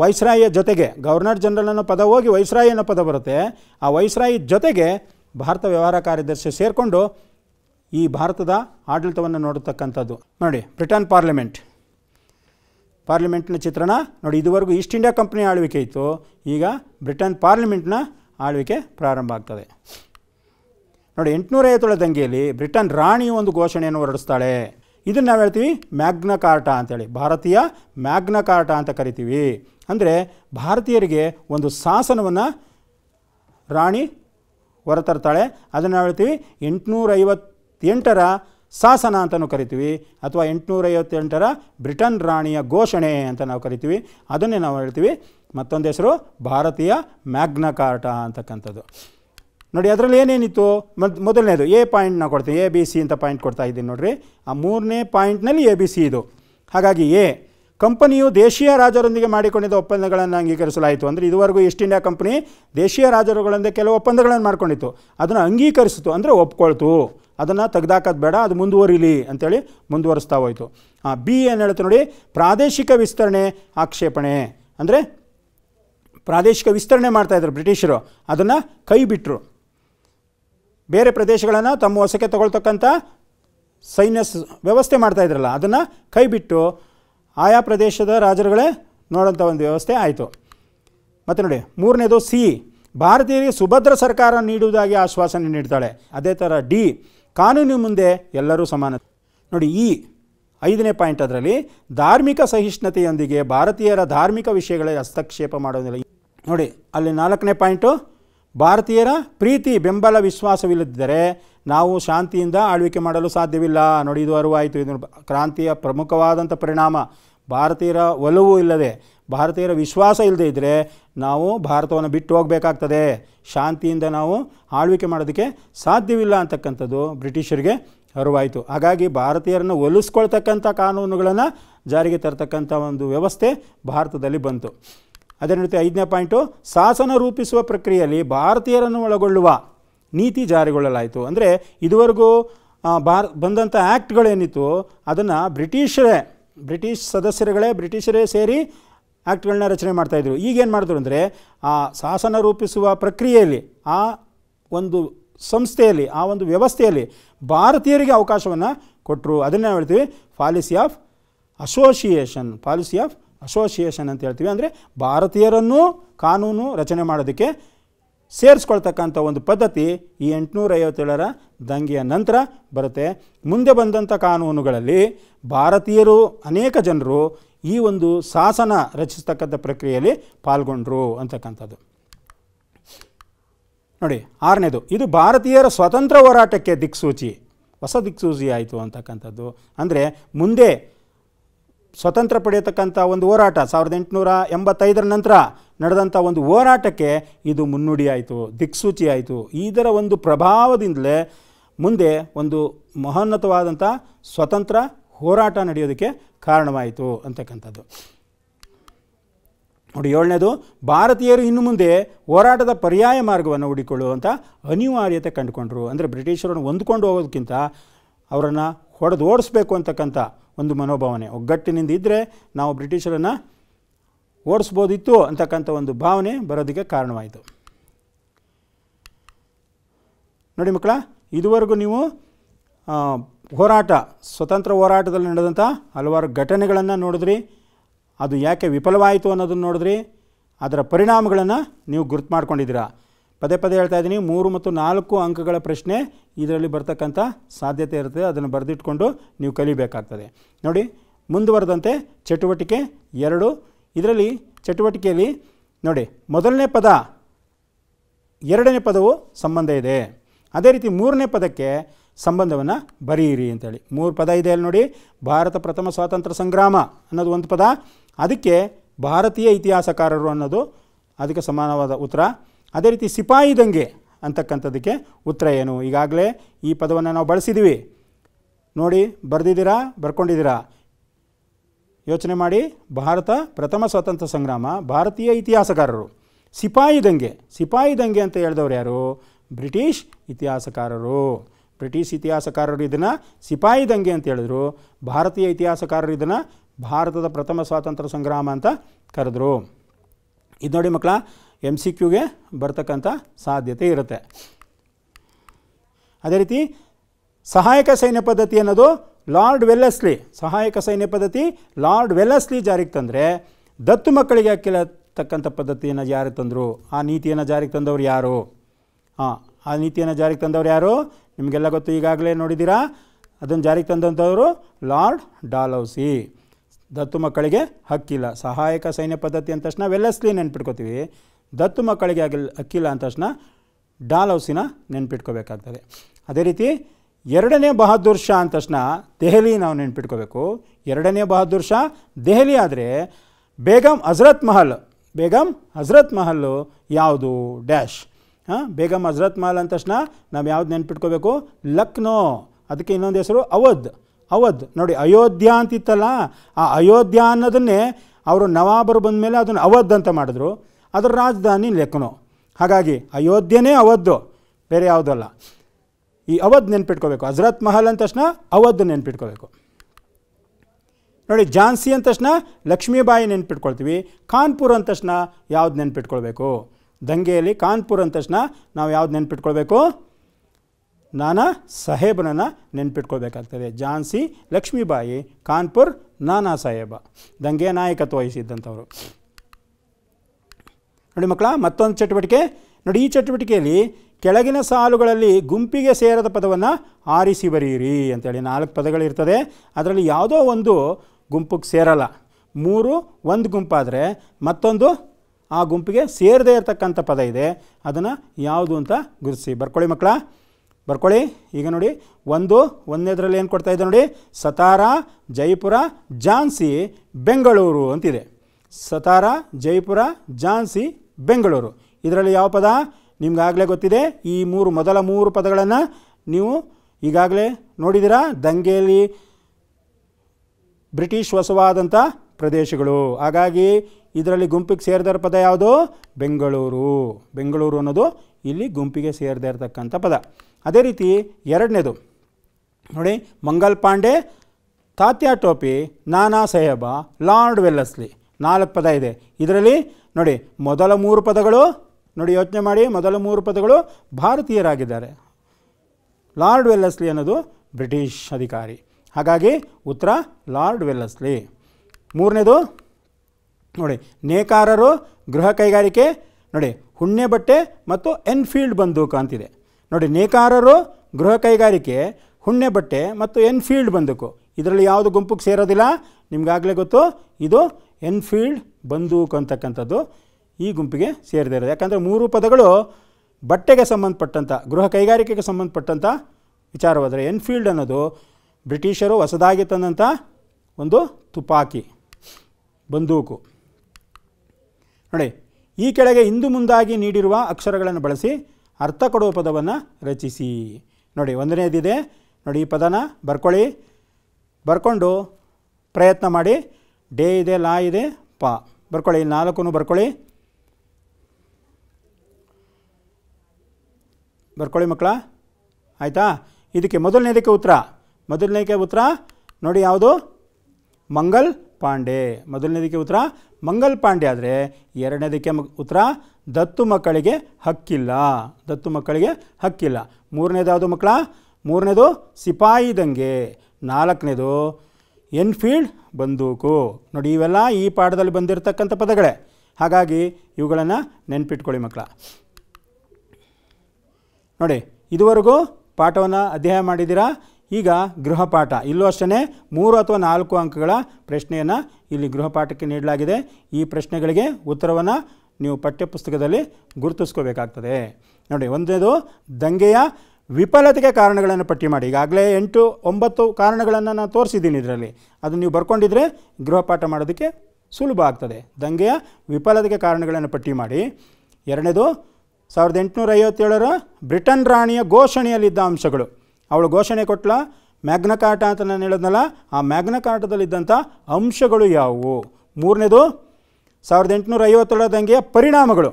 ವೈಸ್ರಾಯ ಜೊತೆಗೆ ಗವರ್ನರ್ ಜನರಲ್ ಅನ್ನೋ ಪದ ಹೋಗಿ ವೈಸ್ರಾಯಿ ಅನ್ನೋ ಪದ ಬರುತ್ತೆ ಆ ವೈಸ್ರಾಯಿ ಜೊತೆಗೆ ಭಾರತ ವ್ಯವಹಾರ ಕಾರ್ಯದರ್ಶಿ ಸೇರಿಕೊಂಡು ಈ ಭಾರತದ ಆಡಳಿತವನ್ನು ನೋಡತಕ್ಕಂಥದ್ದು ನೋಡಿ ಬ್ರಿಟನ್ ಪಾರ್ಲಿಮೆಂಟ್ ಪಾರ್ಲಿಮೆಂಟ್ನ ಚಿತ್ರಣ ನೋಡಿ ಇದುವರೆಗೂ ಈಸ್ಟ್ ಇಂಡಿಯಾ ಕಂಪ್ನಿ ಆಳ್ವಿಕೆ ಇತ್ತು ಈಗ ಬ್ರಿಟನ್ ಪಾರ್ಲಿಮೆಂಟ್ನ ಆಳ್ವಿಕೆ ಪ್ರಾರಂಭ ಆಗ್ತದೆ ನೋಡಿ ಎಂಟುನೂರೈವತ್ತೊಳ ದಂಗೆಯಲ್ಲಿ ಬ್ರಿಟನ್ ರಾಣಿ ಒಂದು ಘೋಷಣೆಯನ್ನು ಹೊರಡಿಸ್ತಾಳೆ ಇದನ್ನು ನಾವು ಹೇಳ್ತೀವಿ ಮ್ಯಾಗ್ನ ಕಾರ್ಟ ಅಂತೇಳಿ ಭಾರತೀಯ ಮ್ಯಾಗ್ನ ಕಾರ್ಟ ಅಂತ ಕರಿತೀವಿ ಅಂದರೆ ಭಾರತೀಯರಿಗೆ ಒಂದು ಶಾಸನವನ್ನು ರಾಣಿ ಹೊರತರ್ತಾಳೆ ಅದನ್ನು ನಾವು ಹೇಳ್ತೀವಿ ಎಂಟುನೂರೈವತ್ತೆಂಟರ ಶಾಸನ ಅಂತಲೂ ಕರಿತೀವಿ ಅಥವಾ ಎಂಟುನೂರೈವತ್ತೆಂಟರ ಬ್ರಿಟನ್ ರಾಣಿಯ ಘೋಷಣೆ ಅಂತ ನಾವು ಕರಿತೀವಿ ಅದನ್ನೇ ನಾವು ಹೇಳ್ತೀವಿ ಮತ್ತೊಂದು ಹೆಸರು ಭಾರತೀಯ ಮ್ಯಾಗ್ನ ಕಾರ್ಟ ಅಂತಕ್ಕಂಥದ್ದು ನೋಡಿ ಅದರಲ್ಲಿ ಏನೇನಿತ್ತು ಮೊದಲನೇದು ಎ ಪಾಯಿಂಟ್ ನಾವು ಕೊಡ್ತೀನಿ ಎ ಬಿ ಸಿ ಅಂತ ಪಾಯಿಂಟ್ ಕೊಡ್ತಾ ಇದ್ದೀನಿ ನೋಡಿರಿ ಆ ಮೂರನೇ ಪಾಯಿಂಟ್ನಲ್ಲಿ ಎ ಬಿ ಸಿ ಇದು ಹಾಗಾಗಿ ಎ ಕಂಪನಿಯು ದೇಶೀಯ ರಾಜರೊಂದಿಗೆ ಮಾಡಿಕೊಂಡಿದ್ದ ಒಪ್ಪಂದಗಳನ್ನು ಅಂಗೀಕರಿಸಲಾಯಿತು ಅಂದರೆ ಇದುವರೆಗೂ ಈಸ್ಟ್ ಇಂಡಿಯಾ ಕಂಪನಿ ದೇಶೀಯ ರಾಜರುಗಳಂದೆ ಕೆಲವು ಒಪ್ಪಂದಗಳನ್ನು ಮಾಡ್ಕೊಂಡಿತ್ತು ಅದನ್ನು ಅಂಗೀಕರಿಸಿತು ಅಂದರೆ ಒಪ್ಕೊಳ್ತು ಅದನ್ನು ತೆಗೆದಾಕೋದು ಬೇಡ ಅದು ಮುಂದುವರಿಲಿ ಅಂತೇಳಿ ಮುಂದುವರಿಸ್ತಾ ಹೋಯಿತು ಬಿ ಏನು ಹೇಳ್ತು ನೋಡಿ ಪ್ರಾದೇಶಿಕ ವಿಸ್ತರಣೆ ಆಕ್ಷೇಪಣೆ ಅಂದರೆ ಪ್ರಾದೇಶಿಕ ವಿಸ್ತರಣೆ ಮಾಡ್ತಾಯಿದ್ರು ಬ್ರಿಟಿಷರು ಅದನ್ನು ಕೈ ಬಿಟ್ಟರು ಬೇರೆ ಪ್ರದೇಶಗಳನ್ನು ತಮ್ಮ ವಶಕ್ಕೆ ತಗೊಳ್ತಕ್ಕಂಥ ಸೈನ್ಯ ವ್ಯವಸ್ಥೆ ಮಾಡ್ತಾ ಇದ್ರಲ್ಲ ಅದನ್ನು ಕೈಬಿಟ್ಟು ಆಯಾ ಪ್ರದೇಶದ ರಾಜರುಗಳೇ ನೋಡೋಂಥ ಒಂದು ವ್ಯವಸ್ಥೆ ಆಯಿತು ಮತ್ತು ನೋಡಿ ಮೂರನೇದು ಸಿ ಭಾರತೀಯರಿಗೆ ಸುಭದ್ರ ಸರ್ಕಾರ ನೀಡುವುದಾಗಿ ಆಶ್ವಾಸನೆ ನೀಡ್ತಾಳೆ ಅದೇ ಥರ ಡಿ ಕಾನೂನಿನ ಮುಂದೆ ಎಲ್ಲರೂ ಸಮಾನ ನೋಡಿ ಈ ಐದನೇ ಪಾಯಿಂಟ್ ಅದರಲ್ಲಿ ಧಾರ್ಮಿಕ ಸಹಿಷ್ಣುತೆಯೊಂದಿಗೆ ಭಾರತೀಯರ ಧಾರ್ಮಿಕ ವಿಷಯಗಳಿಗೆ ಹಸ್ತಕ್ಷೇಪ ಮಾಡೋದಿಲ್ಲ ನೋಡಿ ಅಲ್ಲಿ ನಾಲ್ಕನೇ ಪಾಯಿಂಟು ಭಾರತೀಯರ ಪ್ರೀತಿ ಬೆಂಬಲ ವಿಶ್ವಾಸವಿಲ್ಲದಿದ್ದರೆ ನಾವು ಶಾಂತಿಯಿಂದ ಆಳ್ವಿಕೆ ಮಾಡಲು ಸಾಧ್ಯವಿಲ್ಲ ನೋಡಿ ಇದು ಅರಿವಾಯಿತು ಇದು ಕ್ರಾಂತಿಯ ಪ್ರಮುಖವಾದಂಥ ಪರಿಣಾಮ ಭಾರತೀಯರ ಒಲವು ಇಲ್ಲದೆ ಭಾರತೀಯರ ವಿಶ್ವಾಸ ಇಲ್ಲದೇ ಇದ್ದರೆ ನಾವು ಭಾರತವನ್ನು ಬಿಟ್ಟು ಹೋಗಬೇಕಾಗ್ತದೆ ಶಾಂತಿಯಿಂದ ನಾವು ಆಳ್ವಿಕೆ ಮಾಡೋದಕ್ಕೆ ಸಾಧ್ಯವಿಲ್ಲ ಅಂತಕ್ಕಂಥದ್ದು ಬ್ರಿಟಿಷರಿಗೆ ಅರಿವಾಯಿತು ಹಾಗಾಗಿ ಭಾರತೀಯರನ್ನು ಒಲಿಸ್ಕೊಳ್ತಕ್ಕಂಥ ಕಾನೂನುಗಳನ್ನು ಜಾರಿಗೆ ತರತಕ್ಕಂಥ ಒಂದು ವ್ಯವಸ್ಥೆ ಭಾರತದಲ್ಲಿ ಬಂತು ಅದೇ ರೀತಿ ಐದನೇ ಪಾಯಿಂಟು ಶಾಸನ ರೂಪಿಸುವ ಪ್ರಕ್ರಿಯೆಯಲ್ಲಿ ಭಾರತೀಯರನ್ನು ಒಳಗೊಳ್ಳುವ ನೀತಿ ಜಾರಿಗೊಳ್ಳಲಾಯಿತು ಅಂದರೆ ಇದುವರೆಗೂ ಭಾರ ಬಂದಂಥ ಆ್ಯಕ್ಟ್ಗಳೇನಿತ್ತು ಅದನ್ನು ಬ್ರಿಟಿಷರೇ ಬ್ರಿಟಿಷ್ ಸದಸ್ಯರುಗಳೇ ಬ್ರಿಟಿಷರೇ ಸೇರಿ ಆ್ಯಕ್ಟ್ಗಳನ್ನ ರಚನೆ ಮಾಡ್ತಾಯಿದ್ರು ಈಗೇನು ಮಾಡಿದ್ರು ಅಂದರೆ ಆ ಶಾಸನ ರೂಪಿಸುವ ಪ್ರಕ್ರಿಯೆಯಲ್ಲಿ ಆ ಒಂದು ಸಂಸ್ಥೆಯಲ್ಲಿ ಆ ಒಂದು ವ್ಯವಸ್ಥೆಯಲ್ಲಿ ಭಾರತೀಯರಿಗೆ ಅವಕಾಶವನ್ನು ಕೊಟ್ಟರು ಅದನ್ನು ಹೇಳ್ತೀವಿ policy of association policy of association ಅಂತ ಹೇಳ್ತೀವಿ ಅಂದರೆ ಭಾರತೀಯರನ್ನು ಕಾನೂನು ರಚನೆ ಮಾಡೋದಕ್ಕೆ ಸೇರಿಸ್ಕೊಳ್ತಕ್ಕಂಥ ಒಂದು ಪದ್ಧತಿ ಈ ಐವತ್ತೇಳರ ದಂಗೆಯ ನಂತರ ಬರುತ್ತೆ ಮುಂದೆ ಬಂದಂಥ ಕಾನೂನುಗಳಲ್ಲಿ ಭಾರತೀಯರು ಅನೇಕ ಜನರು ಈ ಒಂದು ಶಾಸನ ರಚಿಸ್ತಕ್ಕಂಥ ಪ್ರಕ್ರಿಯೆಯಲ್ಲಿ ಪಾಲ್ಗೊಂಡ್ರು ಅಂತಕ್ಕಂಥದ್ದು ನೋಡಿ ಆರನೇದು ಇದು ಭಾರತೀಯರ ಸ್ವತಂತ್ರ ಹೋರಾಟಕ್ಕೆ ದಿಕ್ಸೂಚಿ ಹೊಸ ದಿಕ್ಸೂಚಿ ಆಯಿತು ಅಂತಕ್ಕಂಥದ್ದು ಅಂದರೆ ಮುಂದೆ ಸ್ವತಂತ್ರ ಪಡೆಯತಕ್ಕಂಥ ಒಂದು ಹೋರಾಟ ಸಾವಿರದ ಎಂಟುನೂರ ಎಂಬತ್ತೈದರ ನಂತರ ನಡೆದಂಥ ಒಂದು ಹೋರಾಟಕ್ಕೆ ಇದು ಮುನ್ನುಡಿಯಾಯಿತು ದಿಕ್ಸೂಚಿ ಆಯಿತು ಇದರ ಒಂದು ಪ್ರಭಾವದಿಂದಲೇ ಮುಂದೆ ಒಂದು ಮಹೋನ್ನತವಾದಂಥ ಸ್ವತಂತ್ರ ಹೋರಾಟ ನಡೆಯೋದಕ್ಕೆ ಕಾರಣವಾಯಿತು ಅಂತಕ್ಕಂಥದ್ದು ನೋಡಿ ಏಳನೇದು ಭಾರತೀಯರು ಇನ್ನು ಮುಂದೆ ಹೋರಾಟದ ಪರ್ಯಾಯ ಮಾರ್ಗವನ್ನು ಹುಡಿಕೊಳ್ಳುವಂಥ ಅನಿವಾರ್ಯತೆ ಕಂಡುಕೊಂಡರು ಅಂದರೆ ಬ್ರಿಟಿಷರನ್ನು ಹೊಂದ್ಕೊಂಡು ಹೋಗೋದಕ್ಕಿಂತ ಅವರನ್ನು ಹೊಡೆದು ಓಡಿಸ್ಬೇಕು ಅಂತಕ್ಕಂಥ ಒಂದು ಮನೋಭಾವನೆ ಒಗ್ಗಟ್ಟಿನಿಂದ ಇದ್ದರೆ ನಾವು ಬ್ರಿಟಿಷರನ್ನು ಓಡಿಸ್ಬೋದಿತ್ತು ಅಂತಕ್ಕಂಥ ಒಂದು ಭಾವನೆ ಬರೋದಕ್ಕೆ ಕಾರಣವಾಯಿತು ನೋಡಿ ಮಕ್ಕಳ ಇದುವರೆಗೂ ನೀವು ಹೋರಾಟ ಸ್ವತಂತ್ರ ಹೋರಾಟದಲ್ಲಿ ನಡೆದಂಥ ಹಲವಾರು ಘಟನೆಗಳನ್ನು ನೋಡಿದ್ರಿ ಅದು ಯಾಕೆ ವಿಫಲವಾಯಿತು ಅನ್ನೋದನ್ನು ನೋಡಿದ್ರಿ ಅದರ ಪರಿಣಾಮಗಳನ್ನು ನೀವು ಗುರುತು ಮಾಡ್ಕೊಂಡಿದ್ದೀರಾ ಪದೇ ಪದೇ ಹೇಳ್ತಾ ಇದ್ದೀನಿ ಮೂರು ಮತ್ತು ನಾಲ್ಕು ಅಂಕಗಳ ಪ್ರಶ್ನೆ ಇದರಲ್ಲಿ ಬರ್ತಕ್ಕಂಥ ಸಾಧ್ಯತೆ ಇರುತ್ತೆ ಅದನ್ನು ಬರೆದಿಟ್ಕೊಂಡು ನೀವು ಕಲಿಬೇಕಾಗ್ತದೆ ನೋಡಿ ಮುಂದುವರೆದಂತೆ ಚಟುವಟಿಕೆ ಎರಡು ಇದರಲ್ಲಿ ಚಟುವಟಿಕೆಯಲ್ಲಿ ನೋಡಿ ಮೊದಲನೇ ಪದ ಎರಡನೇ ಪದವು ಸಂಬಂಧ ಇದೆ ಅದೇ ರೀತಿ ಮೂರನೇ ಪದಕ್ಕೆ ಸಂಬಂಧವನ್ನು ಬರೆಯಿರಿ ಅಂತೇಳಿ ಮೂರು ಪದ ಇದೆ ಅಲ್ಲಿ ನೋಡಿ ಭಾರತ ಪ್ರಥಮ ಸ್ವಾತಂತ್ರ್ಯ ಸಂಗ್ರಾಮ ಅನ್ನೋದು ಒಂದು ಪದ ಅದಕ್ಕೆ ಭಾರತೀಯ ಇತಿಹಾಸಕಾರರು ಅನ್ನೋದು ಅದಕ್ಕೆ ಸಮಾನವಾದ ಉತ್ತರ ಅದೇ ರೀತಿ ಸಿಪಾಯಿ ದಂಗೆ ಅಂತಕ್ಕಂಥದ್ದಕ್ಕೆ ಉತ್ತರ ಏನು ಈಗಾಗಲೇ ಈ ಪದವನ್ನು ನಾವು ಬಳಸಿದ್ದೀವಿ ನೋಡಿ ಬರೆದಿದ್ದೀರಾ ಬರ್ಕೊಂಡಿದ್ದೀರಾ ಯೋಚನೆ ಮಾಡಿ ಭಾರತ ಪ್ರಥಮ ಸ್ವಾತಂತ್ರ್ಯ ಸಂಗ್ರಾಮ ಭಾರತೀಯ ಇತಿಹಾಸಕಾರರು ಸಿಪಾಯಿ ದಂಗೆ ಸಿಪಾಯಿ ದಂಗೆ ಅಂತ ಹೇಳಿದವರು ಯಾರು ಬ್ರಿಟಿಷ್ ಇತಿಹಾಸಕಾರರು ಬ್ರಿಟಿಷ್ ಇತಿಹಾಸಕಾರರು ಇದನ್ನು ಸಿಪಾಯಿ ದಂಗೆ ಅಂತ ಹೇಳಿದ್ರು ಭಾರತೀಯ ಇತಿಹಾಸಕಾರರು ಇದನ್ನು ಭಾರತದ ಪ್ರಥಮ ಸ್ವಾತಂತ್ರ್ಯ ಸಂಗ್ರಾಮ ಅಂತ ಕರೆದ್ರು ಇದು ನೋಡಿ ಮಕ್ಕಳ ಎಮ್ ಸಿ ಕ್ಯೂಗೆ ಬರ್ತಕ್ಕಂಥ ಸಾಧ್ಯತೆ ಇರುತ್ತೆ ಅದೇ ರೀತಿ ಸಹಾಯಕ ಸೈನ್ಯ ಪದ್ಧತಿ ಅನ್ನೋದು ಲಾರ್ಡ್ ವೆಲ್ಲಸ್ಲಿ ಸಹಾಯಕ ಸೈನ್ಯ ಪದ್ಧತಿ ಲಾರ್ಡ್ ವೆಲ್ಲಸ್ಲಿ ಜಾರಿಗೆ ತಂದರೆ ದತ್ತು ಮಕ್ಕಳಿಗೆ ಹಾಕಿರತಕ್ಕಂಥ ಪದ್ಧತಿಯನ್ನು ಯಾರು ತಂದರು ಆ ನೀತಿಯನ್ನು ಜಾರಿಗೆ ತಂದವರು ಯಾರು ಹಾಂ ಆ ನೀತಿಯನ್ನು ಜಾರಿಗೆ ತಂದವರು ಯಾರು ನಿಮಗೆಲ್ಲ ಗೊತ್ತು ಈಗಾಗಲೇ ನೋಡಿದ್ದೀರಾ ಅದನ್ನು ಜಾರಿಗೆ ತಂದಂಥವರು ಲಾರ್ಡ್ ಡಾಲೌಸಿ ದತ್ತು ಮಕ್ಕಳಿಗೆ ಹಕ್ಕಿಲ್ಲ ಸಹಾಯಕ ಸೈನ್ಯ ಪದ್ಧತಿ ಅಂದ ತಕ್ಷಣ ವೆಲ್ಲಸ್ಲಿ ನೆನ್ಪಿಟ್ಕೋತೀವಿ ದತ್ತು ಮಕ್ಕಳಿಗೆ ಆಗಿಲ್ಲ ಅಕ್ಕಿಲ್ಲ ಅಂದ ತಕ್ಷಣ ಡಾಲ್ ಹೌಸಿನ ನೆನ್ಪಿಟ್ಕೋಬೇಕಾಗ್ತದೆ ಅದೇ ರೀತಿ ಎರಡನೇ ಬಹದ್ದೂರ್ ಶಾ ಅಂದ ತಕ್ಷಣ ದೆಹಲಿ ನಾವು ನೆನ್ಪಿಟ್ಕೋಬೇಕು ಎರಡನೇ ಬಹದ್ದೂರ್ ಶಾ ದೆಹಲಿ ಆದರೆ ಬೇಗಂ ಹಜರತ್ ಮಹಲ್ ಬೇಗಂ ಹಜರತ್ ಮಹಲ್ ಯಾವುದು ಡ್ಯಾಶ್ ಹಾಂ ಬೇಗಂ ಹಜರತ್ ಮಹಲ್ ಅಂದ ತಕ್ಷಣ ನಾವು ಯಾವ್ದು ನೆನ್ಪಿಟ್ಕೋಬೇಕು ಲಕ್ನೋ ಅದಕ್ಕೆ ಇನ್ನೊಂದು ಹೆಸರು ಅವಧ್ ಅವಧ್ ನೋಡಿ ಅಯೋಧ್ಯ ಅಂತಿತ್ತಲ್ಲ ಆ ಅಯೋಧ್ಯ ಅನ್ನೋದನ್ನೇ ಅವರು ನವಾಬರು ಬಂದ ಮೇಲೆ ಅದನ್ನು ಅವಧ್ ಅಂತ ಮಾಡಿದ್ರು ಅದರ ರಾಜಧಾನಿ ಲೆಕ್ನೋ ಹಾಗಾಗಿ ಅಯೋಧ್ಯೆನೇ ಅವದ್ದು ಬೇರೆ ಯಾವುದಲ್ಲ ಈ ಅವಧ್ ನೆನ್ಪಿಟ್ಕೋಬೇಕು ಹಜರತ್ ಮಹಲ್ ಅಂದ ತಕ್ಷಣ ಅವಧ್ ನೆನ್ಪಿಟ್ಕೋಬೇಕು ನೋಡಿ ಝಾನ್ಸಿ ಅಂದ ತಕ್ಷಣ ಲಕ್ಷ್ಮೀಬಾಯಿ ನೆನ್ಪಿಟ್ಕೊಳ್ತೀವಿ ಕಾನ್ಪುರ್ ಅಂದ ತಕ್ಷಣ ಯಾವ್ದು ನೆನ್ಪಿಟ್ಕೊಳ್ಬೇಕು ದಂಗೆಯಲ್ಲಿ ಕಾನ್ಪುರ್ ಅಂದ ತಕ್ಷಣ ನಾವು ಯಾವ್ದು ನೆನ್ಪಿಟ್ಕೊಳ್ಬೇಕು ನಾನಾ ಸಾಹೇಬನನ್ನು ನೆನ್ಪಿಟ್ಕೊಳ್ಬೇಕಾಗ್ತದೆ ಝಾನ್ಸಿ ಲಕ್ಷ್ಮೀಬಾಯಿ ಕಾನ್ಪುರ್ ನಾನಾ ಸಾಹೇಬ ದಂಗೆಯ ನಾಯಕತ್ವ ವಹಿಸಿದ್ದಂಥವ್ರು ನೋಡಿ ಮಕ್ಕಳ ಮತ್ತೊಂದು ಚಟುವಟಿಕೆ ನೋಡಿ ಈ ಚಟುವಟಿಕೆಯಲ್ಲಿ ಕೆಳಗಿನ ಸಾಲುಗಳಲ್ಲಿ ಗುಂಪಿಗೆ ಸೇರದ ಪದವನ್ನು ಆರಿಸಿ ಬರೆಯಿರಿ ಅಂತೇಳಿ ನಾಲ್ಕು ಪದಗಳಿರ್ತದೆ ಅದರಲ್ಲಿ ಯಾವುದೋ ಒಂದು ಗುಂಪಿಗೆ ಸೇರಲ್ಲ ಮೂರು ಒಂದು ಗುಂಪಾದರೆ ಮತ್ತೊಂದು ಆ ಗುಂಪಿಗೆ ಸೇರದೇ ಇರತಕ್ಕಂಥ ಪದ ಇದೆ ಅದನ್ನು ಯಾವುದು ಅಂತ ಗುರುತಿಸಿ ಬರ್ಕೊಳ್ಳಿ ಮಕ್ಕಳ ಬರ್ಕೊಳ್ಳಿ ಈಗ ನೋಡಿ ಒಂದು ಒಂದನೇದರಲ್ಲಿ ಏನು ಕೊಡ್ತಾ ಇದೆ ನೋಡಿ ಸತಾರ ಜೈಪುರ ಝಾನ್ಸಿ ಬೆಂಗಳೂರು ಅಂತಿದೆ ಸತಾರ ಜೈಪುರ ಝಾನ್ಸಿ ಬೆಂಗಳೂರು ಇದರಲ್ಲಿ ಯಾವ ಪದ ನಿಮ್ಗಾಗಲೇ ಗೊತ್ತಿದೆ ಈ ಮೂರು ಮೊದಲ ಮೂರು ಪದಗಳನ್ನು ನೀವು ಈಗಾಗಲೇ ನೋಡಿದಿರಾ ದಂಗೆಯಲ್ಲಿ ಬ್ರಿಟಿಷ್ ವಸವಾದಂಥ ಪ್ರದೇಶಗಳು ಹಾಗಾಗಿ ಇದರಲ್ಲಿ ಗುಂಪಿಗೆ ಸೇರಿದ ಪದ ಯಾವುದು ಬೆಂಗಳೂರು ಬೆಂಗಳೂರು ಅನ್ನೋದು ಇಲ್ಲಿ ಗುಂಪಿಗೆ ಸೇರದೇ ಇರತಕ್ಕಂಥ ಪದ ಅದೇ ರೀತಿ ಎರಡನೇದು ನೋಡಿ ಮಂಗಲ್ ಪಾಂಡೆ ತಾತ್ಯಾ ಟೋಪಿ ನಾನಾ ಸಾಹೇಬ ಲಾರ್ಡ್ ವೆಲ್ಲಸ್ಲಿ ನಾಲ್ಕು ಪದ ಇದೆ ಇದರಲ್ಲಿ ನೋಡಿ ಮೊದಲ ಮೂರು ಪದಗಳು ನೋಡಿ ಯೋಚನೆ ಮಾಡಿ ಮೊದಲ ಮೂರು ಪದಗಳು ಭಾರತೀಯರಾಗಿದ್ದಾರೆ ಲಾರ್ಡ್ ವೆಲ್ಲಸ್ಲಿ ಅನ್ನೋದು ಬ್ರಿಟಿಷ್ ಅಧಿಕಾರಿ ಹಾಗಾಗಿ ಉತ್ತರ ಲಾರ್ಡ್ ವೆಲ್ಲಸ್ಲಿ ಮೂರನೇದು ನೋಡಿ ನೇಕಾರರು ಗೃಹ ಕೈಗಾರಿಕೆ ನೋಡಿ ಹುಣ್ಣೆ ಬಟ್ಟೆ ಮತ್ತು ಎನ್ಫೀಲ್ಡ್ ಬಂದೂಕು ಅಂತಿದೆ ನೋಡಿ ನೇಕಾರರು ಗೃಹ ಕೈಗಾರಿಕೆ ಹುಣ್ಣೆ ಬಟ್ಟೆ ಮತ್ತು ಎನ್ಫೀಲ್ಡ್ ಬಂದೂಕು ಇದರಲ್ಲಿ ಯಾವುದು ಗುಂಪಿಗೆ ಸೇರೋದಿಲ್ಲ ನಿಮಗಾಗಲೇ ಗೊತ್ತು ಇದು ಎನ್ಫೀಲ್ಡ್ ಬಂದೂಕು ಅಂತಕ್ಕಂಥದ್ದು ಈ ಗುಂಪಿಗೆ ಸೇರಿದೆ ಇರೋದು ಯಾಕಂದರೆ ಮೂರು ಪದಗಳು ಬಟ್ಟೆಗೆ ಸಂಬಂಧಪಟ್ಟಂಥ ಗೃಹ ಕೈಗಾರಿಕೆಗೆ ಸಂಬಂಧಪಟ್ಟಂಥ ವಿಚಾರವಾದರೆ ಎನ್ಫೀಲ್ಡ್ ಅನ್ನೋದು ಬ್ರಿಟಿಷರು ಹೊಸದಾಗಿ ತಂದಂಥ ಒಂದು ತುಪಾಕಿ ಬಂದೂಕು ನೋಡಿ ಈ ಕೆಳಗೆ ಇಂದು ಮುಂದಾಗಿ ನೀಡಿರುವ ಅಕ್ಷರಗಳನ್ನು ಬಳಸಿ ಅರ್ಥ ಕೊಡುವ ಪದವನ್ನು ರಚಿಸಿ ನೋಡಿ ಒಂದನೇದಿದೆ ನೋಡಿ ಈ ಪದನ ಬರ್ಕೊಳ್ಳಿ ಬರ್ಕೊಂಡು ಪ್ರಯತ್ನ ಮಾಡಿ ಡೇ ಇದೆ ಲಾ ಇದೆ ಪಾ ಬರ್ಕೊಳ್ಳಿ ನಾಲ್ಕು ಬರ್ಕೊಳ್ಳಿ ಬರ್ಕೊಳ್ಳಿ ಮಕ್ಕಳ ಆಯಿತಾ ಇದಕ್ಕೆ ಮೊದಲನೇದಕ್ಕೆ ಉತ್ತರ ಮೊದಲನೇದಕ್ಕೆ ಉತ್ತರ ನೋಡಿ ಯಾವುದು ಮಂಗಲ್ ಪಾಂಡೆ ಮೊದಲನೇದಕ್ಕೆ ಉತ್ತರ ಮಂಗಲ್ ಪಾಂಡೆ ಆದರೆ ಎರಡನೇದಕ್ಕೆ ಉತ್ತರ ದತ್ತು ಮಕ್ಕಳಿಗೆ ಹಕ್ಕಿಲ್ಲ ದತ್ತು ಮಕ್ಕಳಿಗೆ ಹಕ್ಕಿಲ್ಲ ಮೂರನೇದು ಯಾವುದು ಮಕ್ಕಳ ಮೂರನೇದು ಸಿಪಾಯಿ ದಂಗೆ ನಾಲ್ಕನೇದು ಎನ್ಫೀಲ್ಡ್ ಬಂದೂಕು ನೋಡಿ ಇವೆಲ್ಲ ಈ ಪಾಠದಲ್ಲಿ ಬಂದಿರತಕ್ಕಂಥ ಪದಗಳೇ ಹಾಗಾಗಿ ಇವುಗಳನ್ನು ನೆನ್ಪಿಟ್ಕೊಳ್ಳಿ ಮಕ್ಕಳ ನೋಡಿ ಇದುವರೆಗೂ ಪಾಠವನ್ನು ಅಧ್ಯಯನ ಮಾಡಿದ್ದೀರಾ ಈಗ ಗೃಹಪಾಠ ಇಲ್ಲೂ ಅಷ್ಟೇ ಮೂರು ಅಥವಾ ನಾಲ್ಕು ಅಂಕಗಳ ಪ್ರಶ್ನೆಯನ್ನು ಇಲ್ಲಿ ಗೃಹಪಾಠಕ್ಕೆ ನೀಡಲಾಗಿದೆ ಈ ಪ್ರಶ್ನೆಗಳಿಗೆ ಉತ್ತರವನ್ನು ನೀವು ಪಠ್ಯಪುಸ್ತಕದಲ್ಲಿ ಗುರುತಿಸ್ಕೋಬೇಕಾಗ್ತದೆ ನೋಡಿ ಒಂದೇದು ದಂಗೆಯ ವಿಫಲತೆಗೆ ಕಾರಣಗಳನ್ನು ಪಟ್ಟಿ ಮಾಡಿ ಈಗಾಗಲೇ ಎಂಟು ಒಂಬತ್ತು ಕಾರಣಗಳನ್ನು ನಾನು ತೋರಿಸಿದ್ದೀನಿ ಇದರಲ್ಲಿ ಅದು ನೀವು ಬರ್ಕೊಂಡಿದ್ರೆ ಗೃಹಪಾಠ ಮಾಡೋದಕ್ಕೆ ಸುಲಭ ಆಗ್ತದೆ ದಂಗೆಯ ವಿಫಲತೆಗೆ ಕಾರಣಗಳನ್ನು ಪಟ್ಟಿ ಮಾಡಿ ಎರಡನೇದು ಸಾವಿರದ ಎಂಟುನೂರ ಐವತ್ತೇಳರ ಬ್ರಿಟನ್ ರಾಣಿಯ ಘೋಷಣೆಯಲ್ಲಿದ್ದ ಅಂಶಗಳು ಅವಳು ಘೋಷಣೆ ಕೊಟ್ಲ ಮ್ಯಾಗ್ನಕಾಟ ಅಂತ ನಾನು ಹೇಳೋದ್ನಲ್ಲ ಆ ಮ್ಯಾಗ್ನಕಾಟದಲ್ಲಿದ್ದಂಥ ಅಂಶಗಳು ಯಾವುವು ಮೂರನೇದು ಸಾವಿರದ ಎಂಟುನೂರ ಐವತ್ತೇಳರ ದಂಗೆಯ ಪರಿಣಾಮಗಳು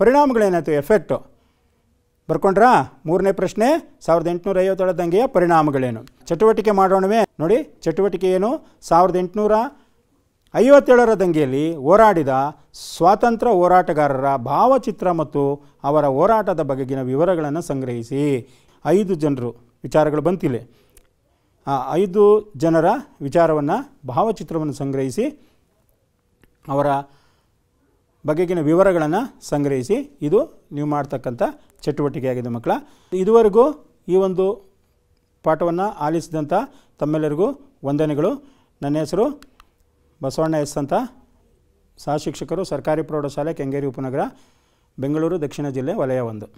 ಪರಿಣಾಮಗಳೇನಾಯಿತು ಎಫೆಕ್ಟು ಬರ್ಕೊಂಡ್ರಾ ಮೂರನೇ ಪ್ರಶ್ನೆ ಸಾವಿರದ ಎಂಟುನೂರ ಐವತ್ತೇಳ ದಂಗೆಯ ಪರಿಣಾಮಗಳೇನು ಚಟುವಟಿಕೆ ಮಾಡೋಣವೇ ನೋಡಿ ಚಟುವಟಿಕೆ ಏನು ಸಾವಿರದ ಎಂಟುನೂರ ಐವತ್ತೇಳರ ದಂಗೆಯಲ್ಲಿ ಹೋರಾಡಿದ ಸ್ವಾತಂತ್ರ್ಯ ಹೋರಾಟಗಾರರ ಭಾವಚಿತ್ರ ಮತ್ತು ಅವರ ಹೋರಾಟದ ಬಗೆಗಿನ ವಿವರಗಳನ್ನು ಸಂಗ್ರಹಿಸಿ ಐದು ಜನರು ವಿಚಾರಗಳು ಬಂತಿಲ್ಲ ಆ ಐದು ಜನರ ವಿಚಾರವನ್ನು ಭಾವಚಿತ್ರವನ್ನು ಸಂಗ್ರಹಿಸಿ ಅವರ ಬಗೆಗಿನ ವಿವರಗಳನ್ನು ಸಂಗ್ರಹಿಸಿ ಇದು ನೀವು ಮಾಡ್ತಕ್ಕಂಥ ಚಟುವಟಿಕೆಯಾಗಿದೆ ಮಕ್ಕಳ ಇದುವರೆಗೂ ಈ ಒಂದು ಪಾಠವನ್ನು ಆಲಿಸಿದಂಥ ತಮ್ಮೆಲ್ಲರಿಗೂ ವಂದನೆಗಳು ನನ್ನ ಹೆಸರು ಬಸವಣ್ಣ ಎಸ್ ಅಂತ ಸಹ ಶಿಕ್ಷಕರು ಸರ್ಕಾರಿ ಪ್ರೌಢಶಾಲೆ ಕೆಂಗೇರಿ ಉಪನಗರ ಬೆಂಗಳೂರು ದಕ್ಷಿಣ ಜಿಲ್ಲೆ ವಲಯ ಒಂದು